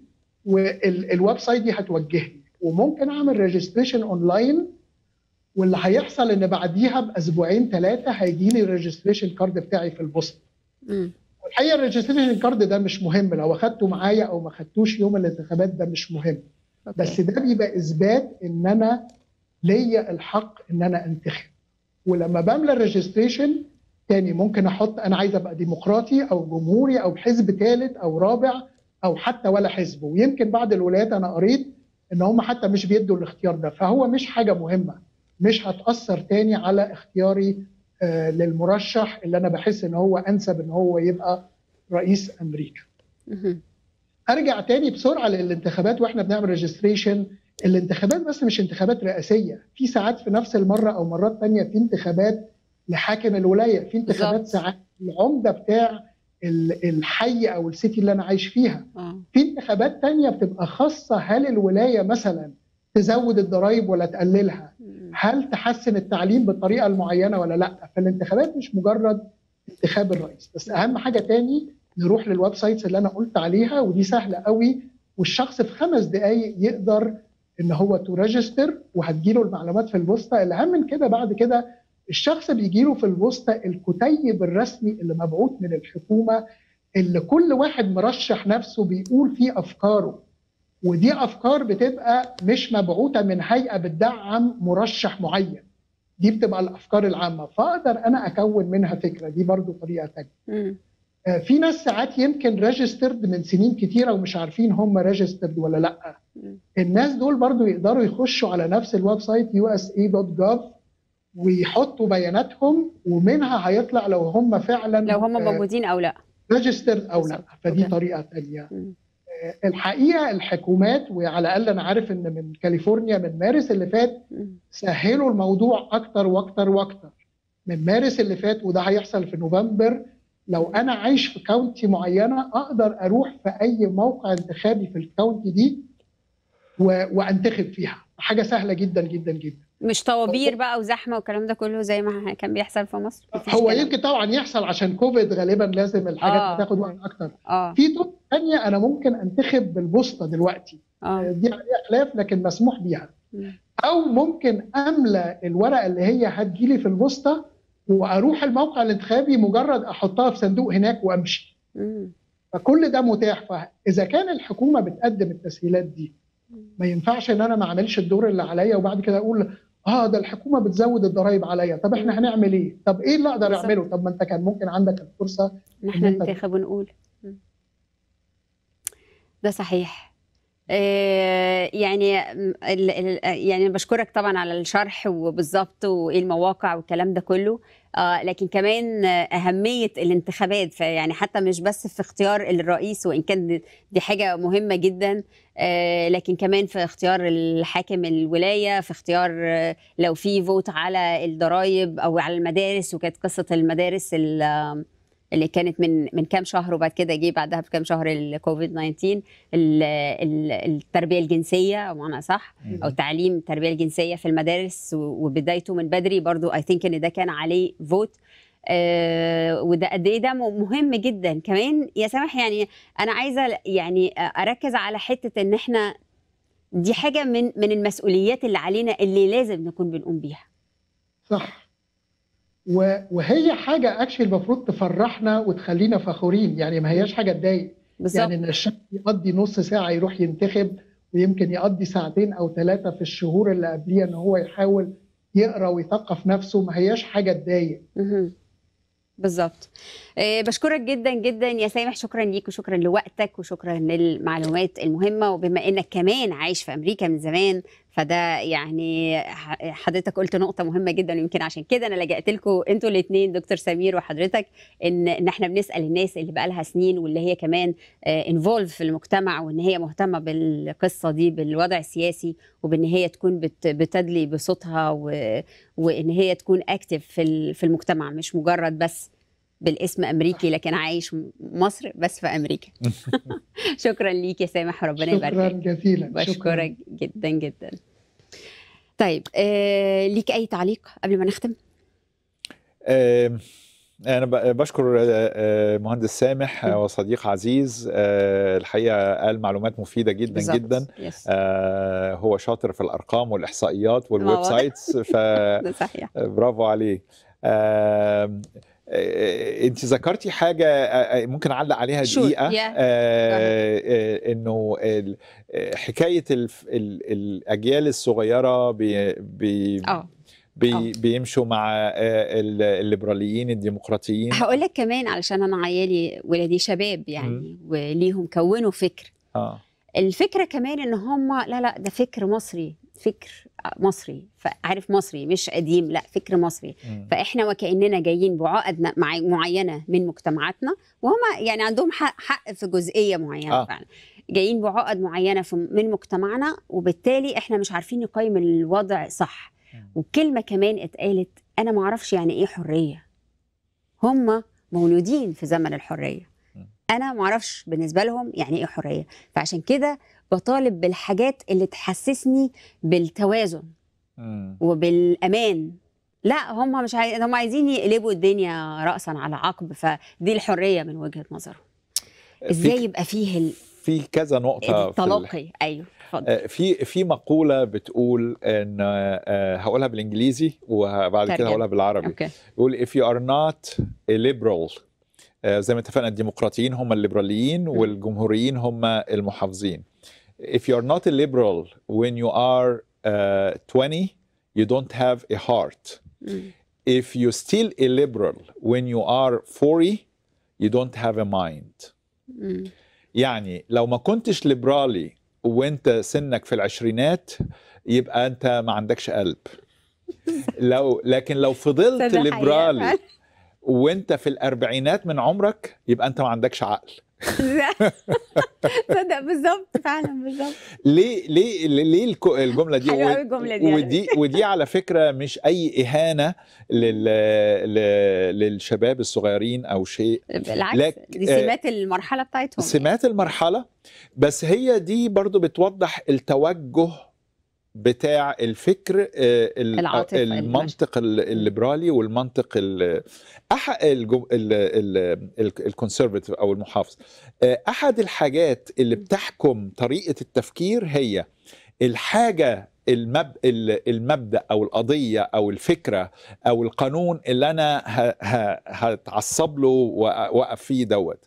والويب سايت دي هتوجهني وممكن اعمل ريجستريشن اونلاين واللي هيحصل ان بعديها باسبوعين ثلاثه هيجيني الريجستريشن كارد بتاعي في البوست والحقيقه الريجستريشن كارد ده مش مهم لو اخدته معايا او ما خدتوش يوم الانتخابات ده مش مهم أوكي. بس ده بيبقى اثبات ان انا ليا الحق ان انا انتخب ولما بملى الريجستريشن تاني ممكن احط انا عايز ابقى ديمقراطي او جمهوري او حزب ثالث او رابع او حتى ولا حزب ويمكن بعض الولايات انا قريت ان هم حتى مش بيدوا الاختيار ده فهو مش حاجه مهمه مش هتاثر تاني على اختياري آه، للمرشح اللي انا بحس ان هو انسب ان هو يبقى رئيس امريكا. ارجع تاني بسرعه للانتخابات واحنا بنعمل ريجستريشن الانتخابات بس مش انتخابات رئاسيه، في ساعات في نفس المره او مرات تانية في انتخابات لحاكم الولايه، في انتخابات ساعات العمده بتاع الحي او السيتي اللي انا عايش فيها. آه. في انتخابات تانية بتبقى خاصه هل الولايه مثلا تزود الضرايب ولا تقللها؟ هل تحسن التعليم بالطريقه المعينه ولا لا فالانتخابات مش مجرد انتخاب الرئيس بس اهم حاجه تاني نروح للويب سايتس اللي انا قلت عليها ودي سهله قوي والشخص في خمس دقائق يقدر ان هو تو ريجستر وهتجيله المعلومات في البوسطه الاهم من كده بعد كده الشخص بيجيله في البوسطه الكتيب الرسمي اللي مبعوث من الحكومه اللي كل واحد مرشح نفسه بيقول فيه افكاره ودي افكار بتبقى مش مبعوثه من هيئه بتدعم مرشح معين دي بتبقى الافكار العامه فاقدر انا اكون منها فكره دي برضو طريقه ثانيه آه، في ناس ساعات يمكن ريجسترد من سنين كتيره ومش عارفين هم ريجسترد ولا لا مم. الناس دول برضو يقدروا يخشوا على نفس الويب سايت usa.gov ويحطوا بياناتهم ومنها هيطلع لو هم فعلا لو هم آه، موجودين او لا ريجسترد او لا فدي طريقه ثانيه الحقيقه الحكومات وعلى الاقل انا عارف ان من كاليفورنيا من مارس اللي فات سهلوا الموضوع اكتر واكتر واكتر من مارس اللي فات وده هيحصل في نوفمبر لو انا عايش في كاونتي معينه اقدر اروح في اي موقع انتخابي في الكاونتي دي وانتخب فيها حاجه سهله جدا جدا جدا مش طوابير بقى وزحمه والكلام ده كله زي ما كان بيحصل في مصر هو يمكن طبعا يحصل عشان كوفيد غالبا لازم الحاجات تاخد آه. بتاخد وقت اكتر أوه. في طرق ثانيه انا ممكن انتخب بالبوسطه دلوقتي أوه. آه، دي عليها خلاف لكن مسموح بيها او ممكن املى الورقه اللي هي هتجيلي في البوسطه واروح الموقع الانتخابي مجرد احطها في صندوق هناك وامشي م. فكل ده متاح فاذا كان الحكومه بتقدم التسهيلات دي ما ينفعش ان انا ما اعملش الدور اللي عليا وبعد كده اقول اه ده الحكومه بتزود الضرايب عليا طب احنا هنعمل ايه طب ايه اللي اقدر اعمله طب ما انت كان ممكن عندك الفرصه ان احنا ننتخب ونقول ده صحيح آه، يعني يعني بشكرك طبعا على الشرح وبالظبط وايه المواقع والكلام ده كله آه لكن كمان اهميه الانتخابات فيعني حتى مش بس في اختيار الرئيس وان كان دي حاجه مهمه جدا آه لكن كمان في اختيار الحاكم الولايه في اختيار آه، لو في فوت على الضرايب او على المدارس وكانت قصه المدارس اللي كانت من من كام شهر وبعد كده جه بعدها بكام شهر الكوفيد 19 التربيه الجنسيه بمعنى صح او تعليم التربيه الجنسيه في المدارس وبدايته من بدري برضو اي ثينك ان ده كان عليه فوت آه وده قد ايه ده مهم جدا كمان يا سامح يعني انا عايزه يعني اركز على حته ان احنا دي حاجه من من المسؤوليات اللي علينا اللي لازم نكون بنقوم بيها صح وهي حاجه اكشلي المفروض تفرحنا وتخلينا فخورين يعني ما هياش حاجه تضايق يعني ان الشاب يقضي نص ساعه يروح ينتخب ويمكن يقضي ساعتين او ثلاثه في الشهور اللي قبليه ان هو يحاول يقرا ويثقف نفسه ما هياش حاجه تضايق بالظبط آه، بشكرك جدا جدا يا سامح شكرا ليك وشكرا لوقتك وشكرا للمعلومات المهمه وبما انك كمان عايش في امريكا من زمان فده يعني حضرتك قلت نقطه مهمه جدا ويمكن عشان كده انا لجأت لكم انتوا الاثنين دكتور سمير وحضرتك ان ان احنا بنسال الناس اللي بقى لها سنين واللي هي كمان انفولف آه، في المجتمع وان هي مهتمه بالقصه دي بالوضع السياسي وبان هي تكون بتدلي بصوتها وان هي تكون اكتف في في المجتمع مش مجرد بس بالاسم امريكي لكن عايش مصر بس في امريكا شكرا ليك يا سامح ربنا يبارك شكرا جزيلا بشكرك جدا جدا طيب آه ليك اي تعليق قبل ما نختم آه انا بشكر آه، آه، مهندس سامح وصديق عزيز آه، الحقيقه قال معلومات مفيده جدا بالزبط. جدا آه هو شاطر في الارقام والاحصائيات والويب سايتس ف برافو عليه آه، انت ذكرتي حاجه آه، آه، ممكن اعلق عليها دقيقه انه حكايه الاجيال الصغيره بي بي بي بيمشوا مع الليبراليين الديمقراطيين هقول لك كمان علشان انا عيالي ولادي شباب يعني وليهم كونوا فكر اه الفكره كمان ان هم لا لا ده فكر مصري فكر آه، مصري فعارف مصري مش قديم لا فكر مصري م. فاحنا وكاننا جايين بعقد معينه من مجتمعاتنا وهم يعني عندهم حق, حق في جزئيه معينه آه. فعلا جايين بعقد معينه من مجتمعنا وبالتالي احنا مش عارفين نقيم الوضع صح م. وكلمه كمان اتقالت انا ما اعرفش يعني ايه حريه هم مولودين في زمن الحريه انا ما اعرفش بالنسبه لهم يعني ايه حريه فعشان كده بطالب بالحاجات اللي تحسسني بالتوازن وبالامان لا هم مش عايز... هم عايزين يقلبوا الدنيا راسا على عقب فدي الحريه من وجهه نظرهم آه، ازاي يبقى فيه ال... في كذا نقطه التلاقي في ال... ايوه اتفضل آه، في في مقوله بتقول ان آه، هقولها بالانجليزي وبعد كده هقولها بالعربي أوكي. يقول if you are not a liberal زي ما اتفقنا الديمقراطيين هم الليبراليين والجمهوريين هم المحافظين if you're not a liberal when you are uh, 20, you don't have a heart. Mm. If you're still a liberal when you are 40, you don't have a mind. Mm. يعني لو ما كنتش ليبرالي وانت سنك في العشرينات يبقى انت ما عندكش قلب. لو لكن لو فضلت ليبرالي وانت في الاربعينات من عمرك يبقى انت ما عندكش عقل. صدق بالظبط فعلا بالظبط ليه ليه ليه الجمله دي حلوه الجمله دي ودي يعني. ودي على فكره مش اي اهانه لل للشباب الصغيرين او شيء بالعكس لك دي سمات المرحله بتاعتهم سمات المرحله بس هي دي برضو بتوضح التوجه بتاع الفكر آه، آه، العاطفة المنطق الليبرالي والمنطق الكونسرفتيف او المحافظ آه، احد الحاجات اللي بتحكم طريقه التفكير هي الحاجه المب... المبدا او القضيه او الفكره او القانون اللي انا ه... ه... هتعصب له واقف فيه دوت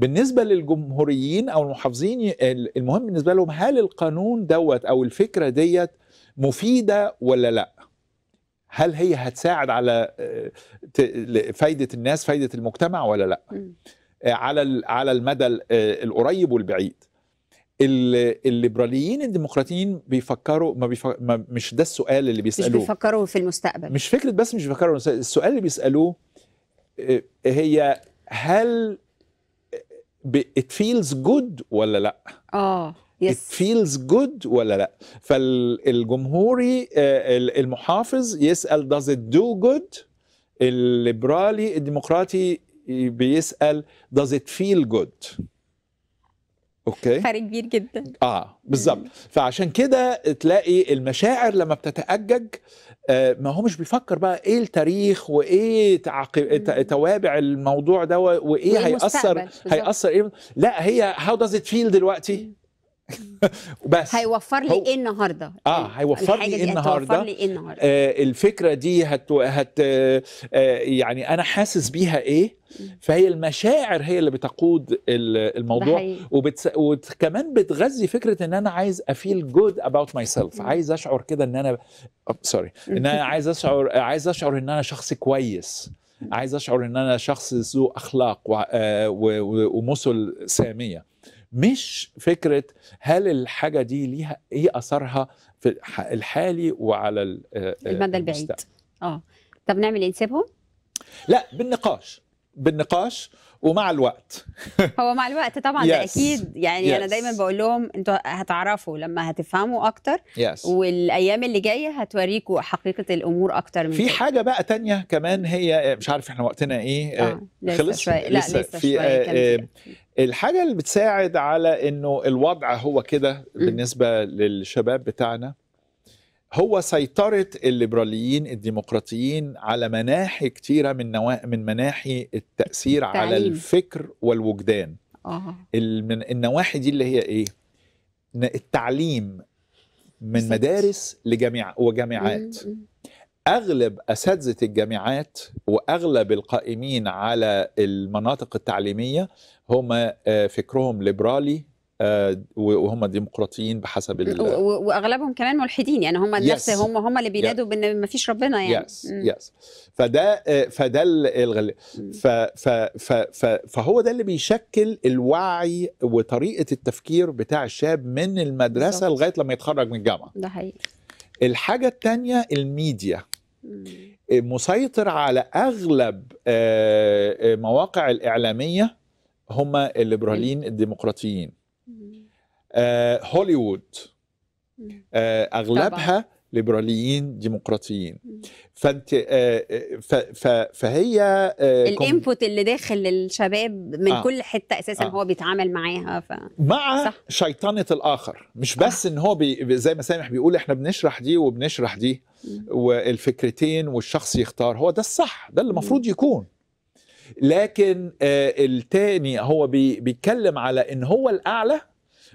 بالنسبه للجمهوريين او المحافظين المهم بالنسبه لهم هل القانون دوت او الفكره ديت مفيده ولا لا هل هي هتساعد على آه، فايده الناس فايده المجتمع ولا لا آه، على على المدى آه، القريب والبعيد الليبراليين الديمقراطيين بيفكروا ما, بيفكر ما مش ده السؤال اللي بيسالوه مش بيفكروا في المستقبل مش فكره بس مش بيفكروا السؤال اللي بيسالوه هي هل it feels good ولا لا اه يس it feels good ولا لا فالجمهوري آه، المحافظ يسال does it do good الليبرالي الديمقراطي بيسال does it feel good اوكي فرق كبير جدا اه بالظبط فعشان كده تلاقي المشاعر لما بتتاجج آه، ما هو مش بيفكر بقى ايه التاريخ وايه توابع الموضوع ده وايه هيأثر هيأثر ايه لا هي هاو داز ات فيل دلوقتي بس هيوفر لي هو... ايه النهارده اه هيوفر لي ايه النهارده لي إيه النهاردة؟ آه الفكره دي هت, هت... آه يعني انا حاسس بيها ايه فهي المشاعر هي اللي بتقود الموضوع وبتس... وكمان بتغذي فكره ان انا عايز افيل جود اباوت ماي سيلف عايز اشعر كده ان انا سوري ان انا عايز اشعر عايز اشعر ان انا شخص كويس عايز اشعر ان انا شخص ذو اخلاق آه، ومثل ساميه مش فكره هل الحاجه دي ليها ايه اثرها في الحالي وعلى آه، آه، المدى البعيد اه طب نعمل ايه نسيبهم؟ لا بالنقاش بالنقاش ومع الوقت هو مع الوقت طبعا yes. ده اكيد يعني yes. انا دايما بقول لهم انتوا هتعرفوا لما هتفهموا اكتر yes. والايام اللي جايه هتوريكم حقيقه الامور اكتر من في كده. حاجه بقى تانية كمان هي مش عارف احنا وقتنا ايه آه. اه، خلص لسه شوي. لا لسه, لسه في آه الحاجة اللي بتساعد على انه الوضع هو كده بالنسبة للشباب بتاعنا هو سيطرة الليبراليين الديمقراطيين على مناحي كتيرة من نوا... من مناحي التأثير التعليم. على الفكر والوجدان آه. النواحي دي اللي هي ايه التعليم من مدارس لجامع وجامعات مم. اغلب اساتذه الجامعات واغلب القائمين على المناطق التعليميه هم آه، فكرهم ليبرالي آه، وهم ديمقراطيين بحسب ال واغلبهم كمان ملحدين يعني هم نفس yes. هم هم اللي بينادوا yes. بان ما فيش ربنا يعني يس yes. يس فده آه، فده الغل ف ف ف ف فهو ده اللي بيشكل الوعي وطريقه التفكير بتاع الشاب من المدرسه لغايه لما يتخرج من الجامعه ده حقيقي الحاجه الثانيه الميديا مسيطر على اغلب آه، آه، مواقع الاعلاميه هم الليبراليين الديمقراطيين آه، هوليوود اغلبها ليبراليين ديمقراطيين فانت آه، آه، فهي آه، الانبوت اللي داخل الشباب من آه. كل حته اساسا آه. هو بيتعامل معاها ف... مع صح. شيطنه الاخر مش بس آه. ان هو بي زي ما سامح بيقول احنا بنشرح دي وبنشرح دي والفكرتين والشخص يختار هو ده الصح ده اللي المفروض يكون لكن آه التاني هو بي بيتكلم على ان هو الاعلى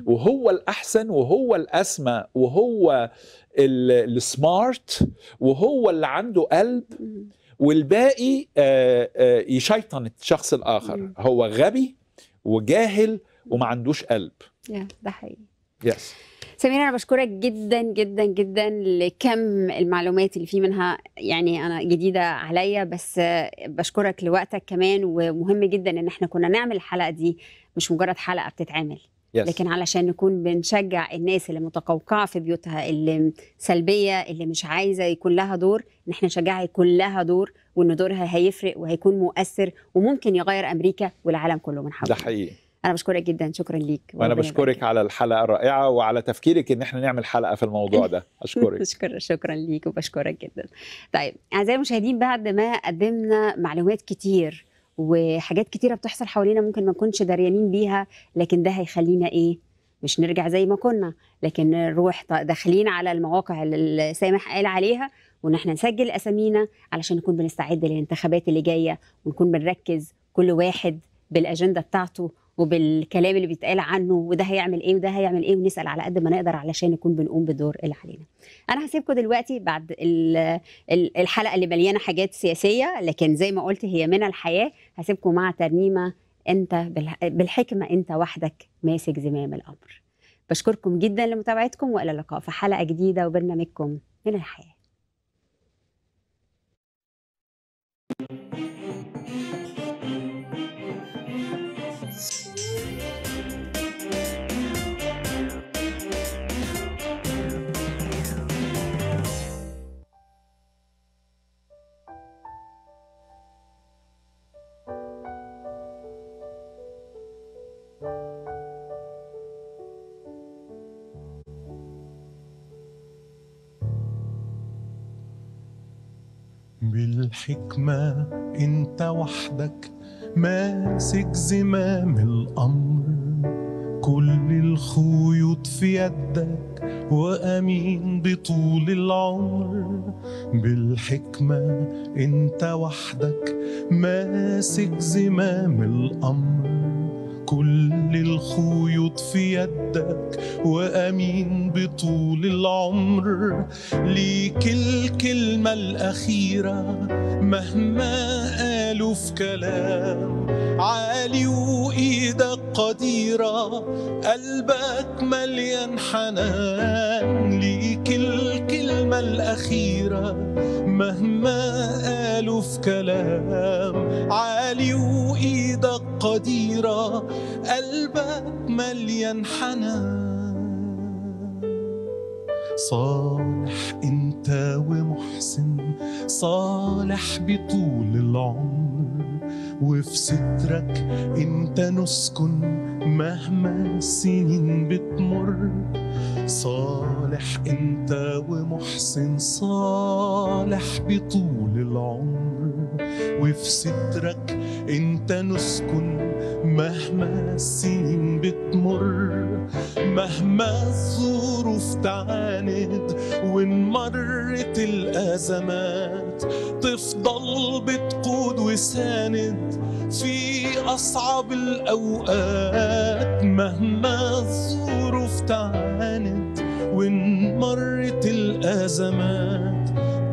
وهو الأحسن وهو الأسمى وهو السمارت وهو اللي عنده قلب والباقي آه، آه، يشيطن الشخص الآخر هو غبي وجاهل وما عندوش قلب ده حقيقي يس سمير انا بشكرك جدا جدا جدا لكم المعلومات اللي فيه منها يعني انا جديده عليا بس بشكرك لوقتك كمان ومهم جدا ان احنا كنا نعمل الحلقه دي مش مجرد حلقه بتتعمل yes. لكن علشان نكون بنشجع الناس اللي متقوقعه في بيوتها اللي سلبيه اللي مش عايزه يكون لها دور ان احنا نشجعها يكون لها دور وان دورها هيفرق وهيكون مؤثر وممكن يغير امريكا والعالم كله من حولها ده حقيقي انا بشكرك جدا شكرا ليك وانا بشكرك على الحلقه الرائعه وعلى تفكيرك ان احنا نعمل حلقه في الموضوع ده اشكرك شكرا شكرا ليك وبشكرك جدا طيب اعزائي المشاهدين بعد ما قدمنا معلومات كتير وحاجات كتيرة بتحصل حوالينا ممكن ما نكونش دريانين بيها لكن ده هيخلينا إيه مش نرجع زي ما كنا لكن نروح داخلين على المواقع اللي سامح قال عليها وان احنا نسجل اسامينا علشان نكون بنستعد للانتخابات اللي جايه ونكون بنركز كل واحد بالاجنده بتاعته وبالكلام اللي بيتقال عنه وده هيعمل ايه وده هيعمل ايه ونسال على قد ما نقدر علشان نكون بنقوم بالدور اللي علينا. انا هسيبكم دلوقتي بعد الحلقه اللي مليانه حاجات سياسيه لكن زي ما قلت هي من الحياه هسيبكم مع ترنيمه انت بالحكمه انت وحدك ماسك زمام الامر بشكركم جدا لمتابعتكم والى اللقاء في حلقه جديده وبرنامجكم من الحياه thank you بالحكمة انت وحدك ماسك زمام الأمر كل الخيوط في يدك وأمين بطول العمر بالحكمة انت وحدك ماسك زمام الأمر كل الخيوط في يدك وامين بطول العمر ليك الكلمه الاخيره مهما قالوا في كلام عالي وايدك قديره قلبك مليان حنان ليك الكلمه الاخيره مهما قالوا في كلام عالي وايدك قديره قلبك مليان حنان صالح انت ومحسن صالح بطول العمر وفي سترك انت نسكن مهما السنين بتمر صالح انت ومحسن صالح بطول العمر وفي سترك انت نسكن مهما السنين بتمر مهما الظروف تعاند وان مرت الازمات تفضل بتقود وساند في اصعب الاوقات مهما الظروف تعاند وان مرت الازمات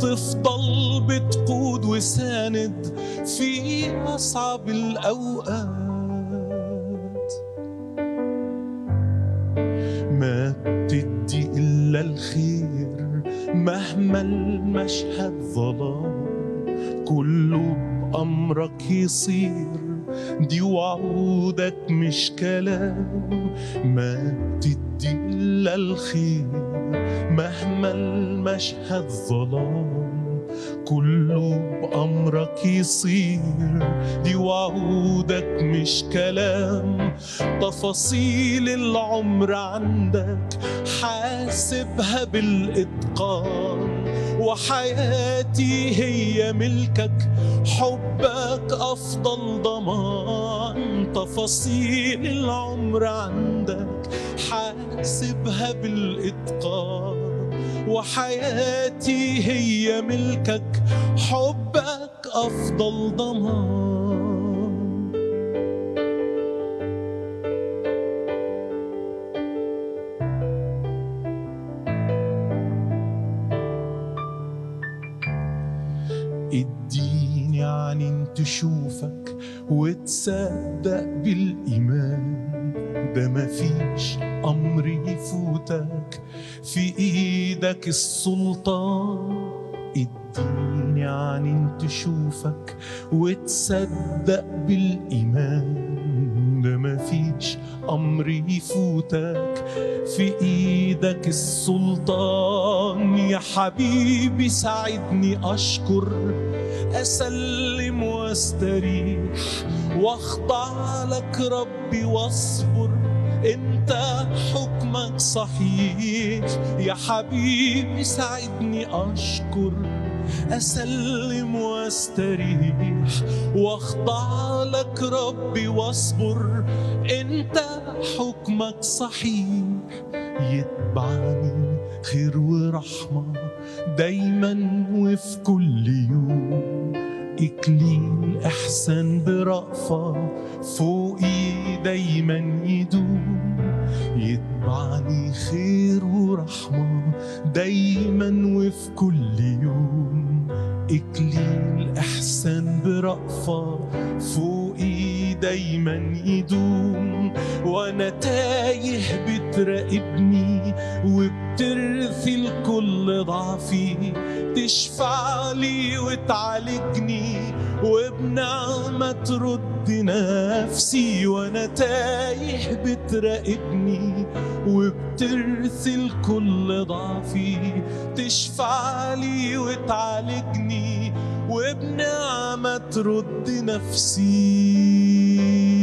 تفضل بتقود وساند في أصعب الأوقات ما بتدي إلا الخير مهما المشهد ظلام كله بأمرك يصير دي وعودك مش كلام ما بتدي إلا الخير مهما المشهد ظلام كله بأمرك يصير دي وعودك مش كلام تفاصيل العمر عندك حاسبها بالإتقان وحياتي هي ملكك حبك أفضل ضمان تفاصيل العمر عندك حاسبها بالإتقان وحياتي هي ملكك حبك أفضل ضمان تشوفك وتصدق بالإيمان ده مفيش أمر يفوتك في إيدك السلطان اديني يعني إن تشوفك وتصدق بالإيمان ده مفيش أمر يفوتك في إيدك السلطان يا حبيبي ساعدني أشكر أسلم واستريح واخضع لك ربي واصبر انت حكمك صحيح يا حبيبي ساعدني اشكر اسلم واستريح واخضع لك ربي واصبر انت حكمك صحيح يتبعني خير ورحمه دايما وفي كل يوم إكليل أحسن برأفة فوقي دايما يدوم يتبعني خير ورحمة دايما وفي كل يوم إكليل أحسن برأفة فوقي دايما يدوم وانا تايه بتراقبني وبترثي لكل ضعفي تشفع لي وتعالجني وبنعمة ترد ضد نفسي وانا تايه بتراقبني وبترسل كل ضعفي تشفع لي وتعالجني وبنعمة ترد نفسي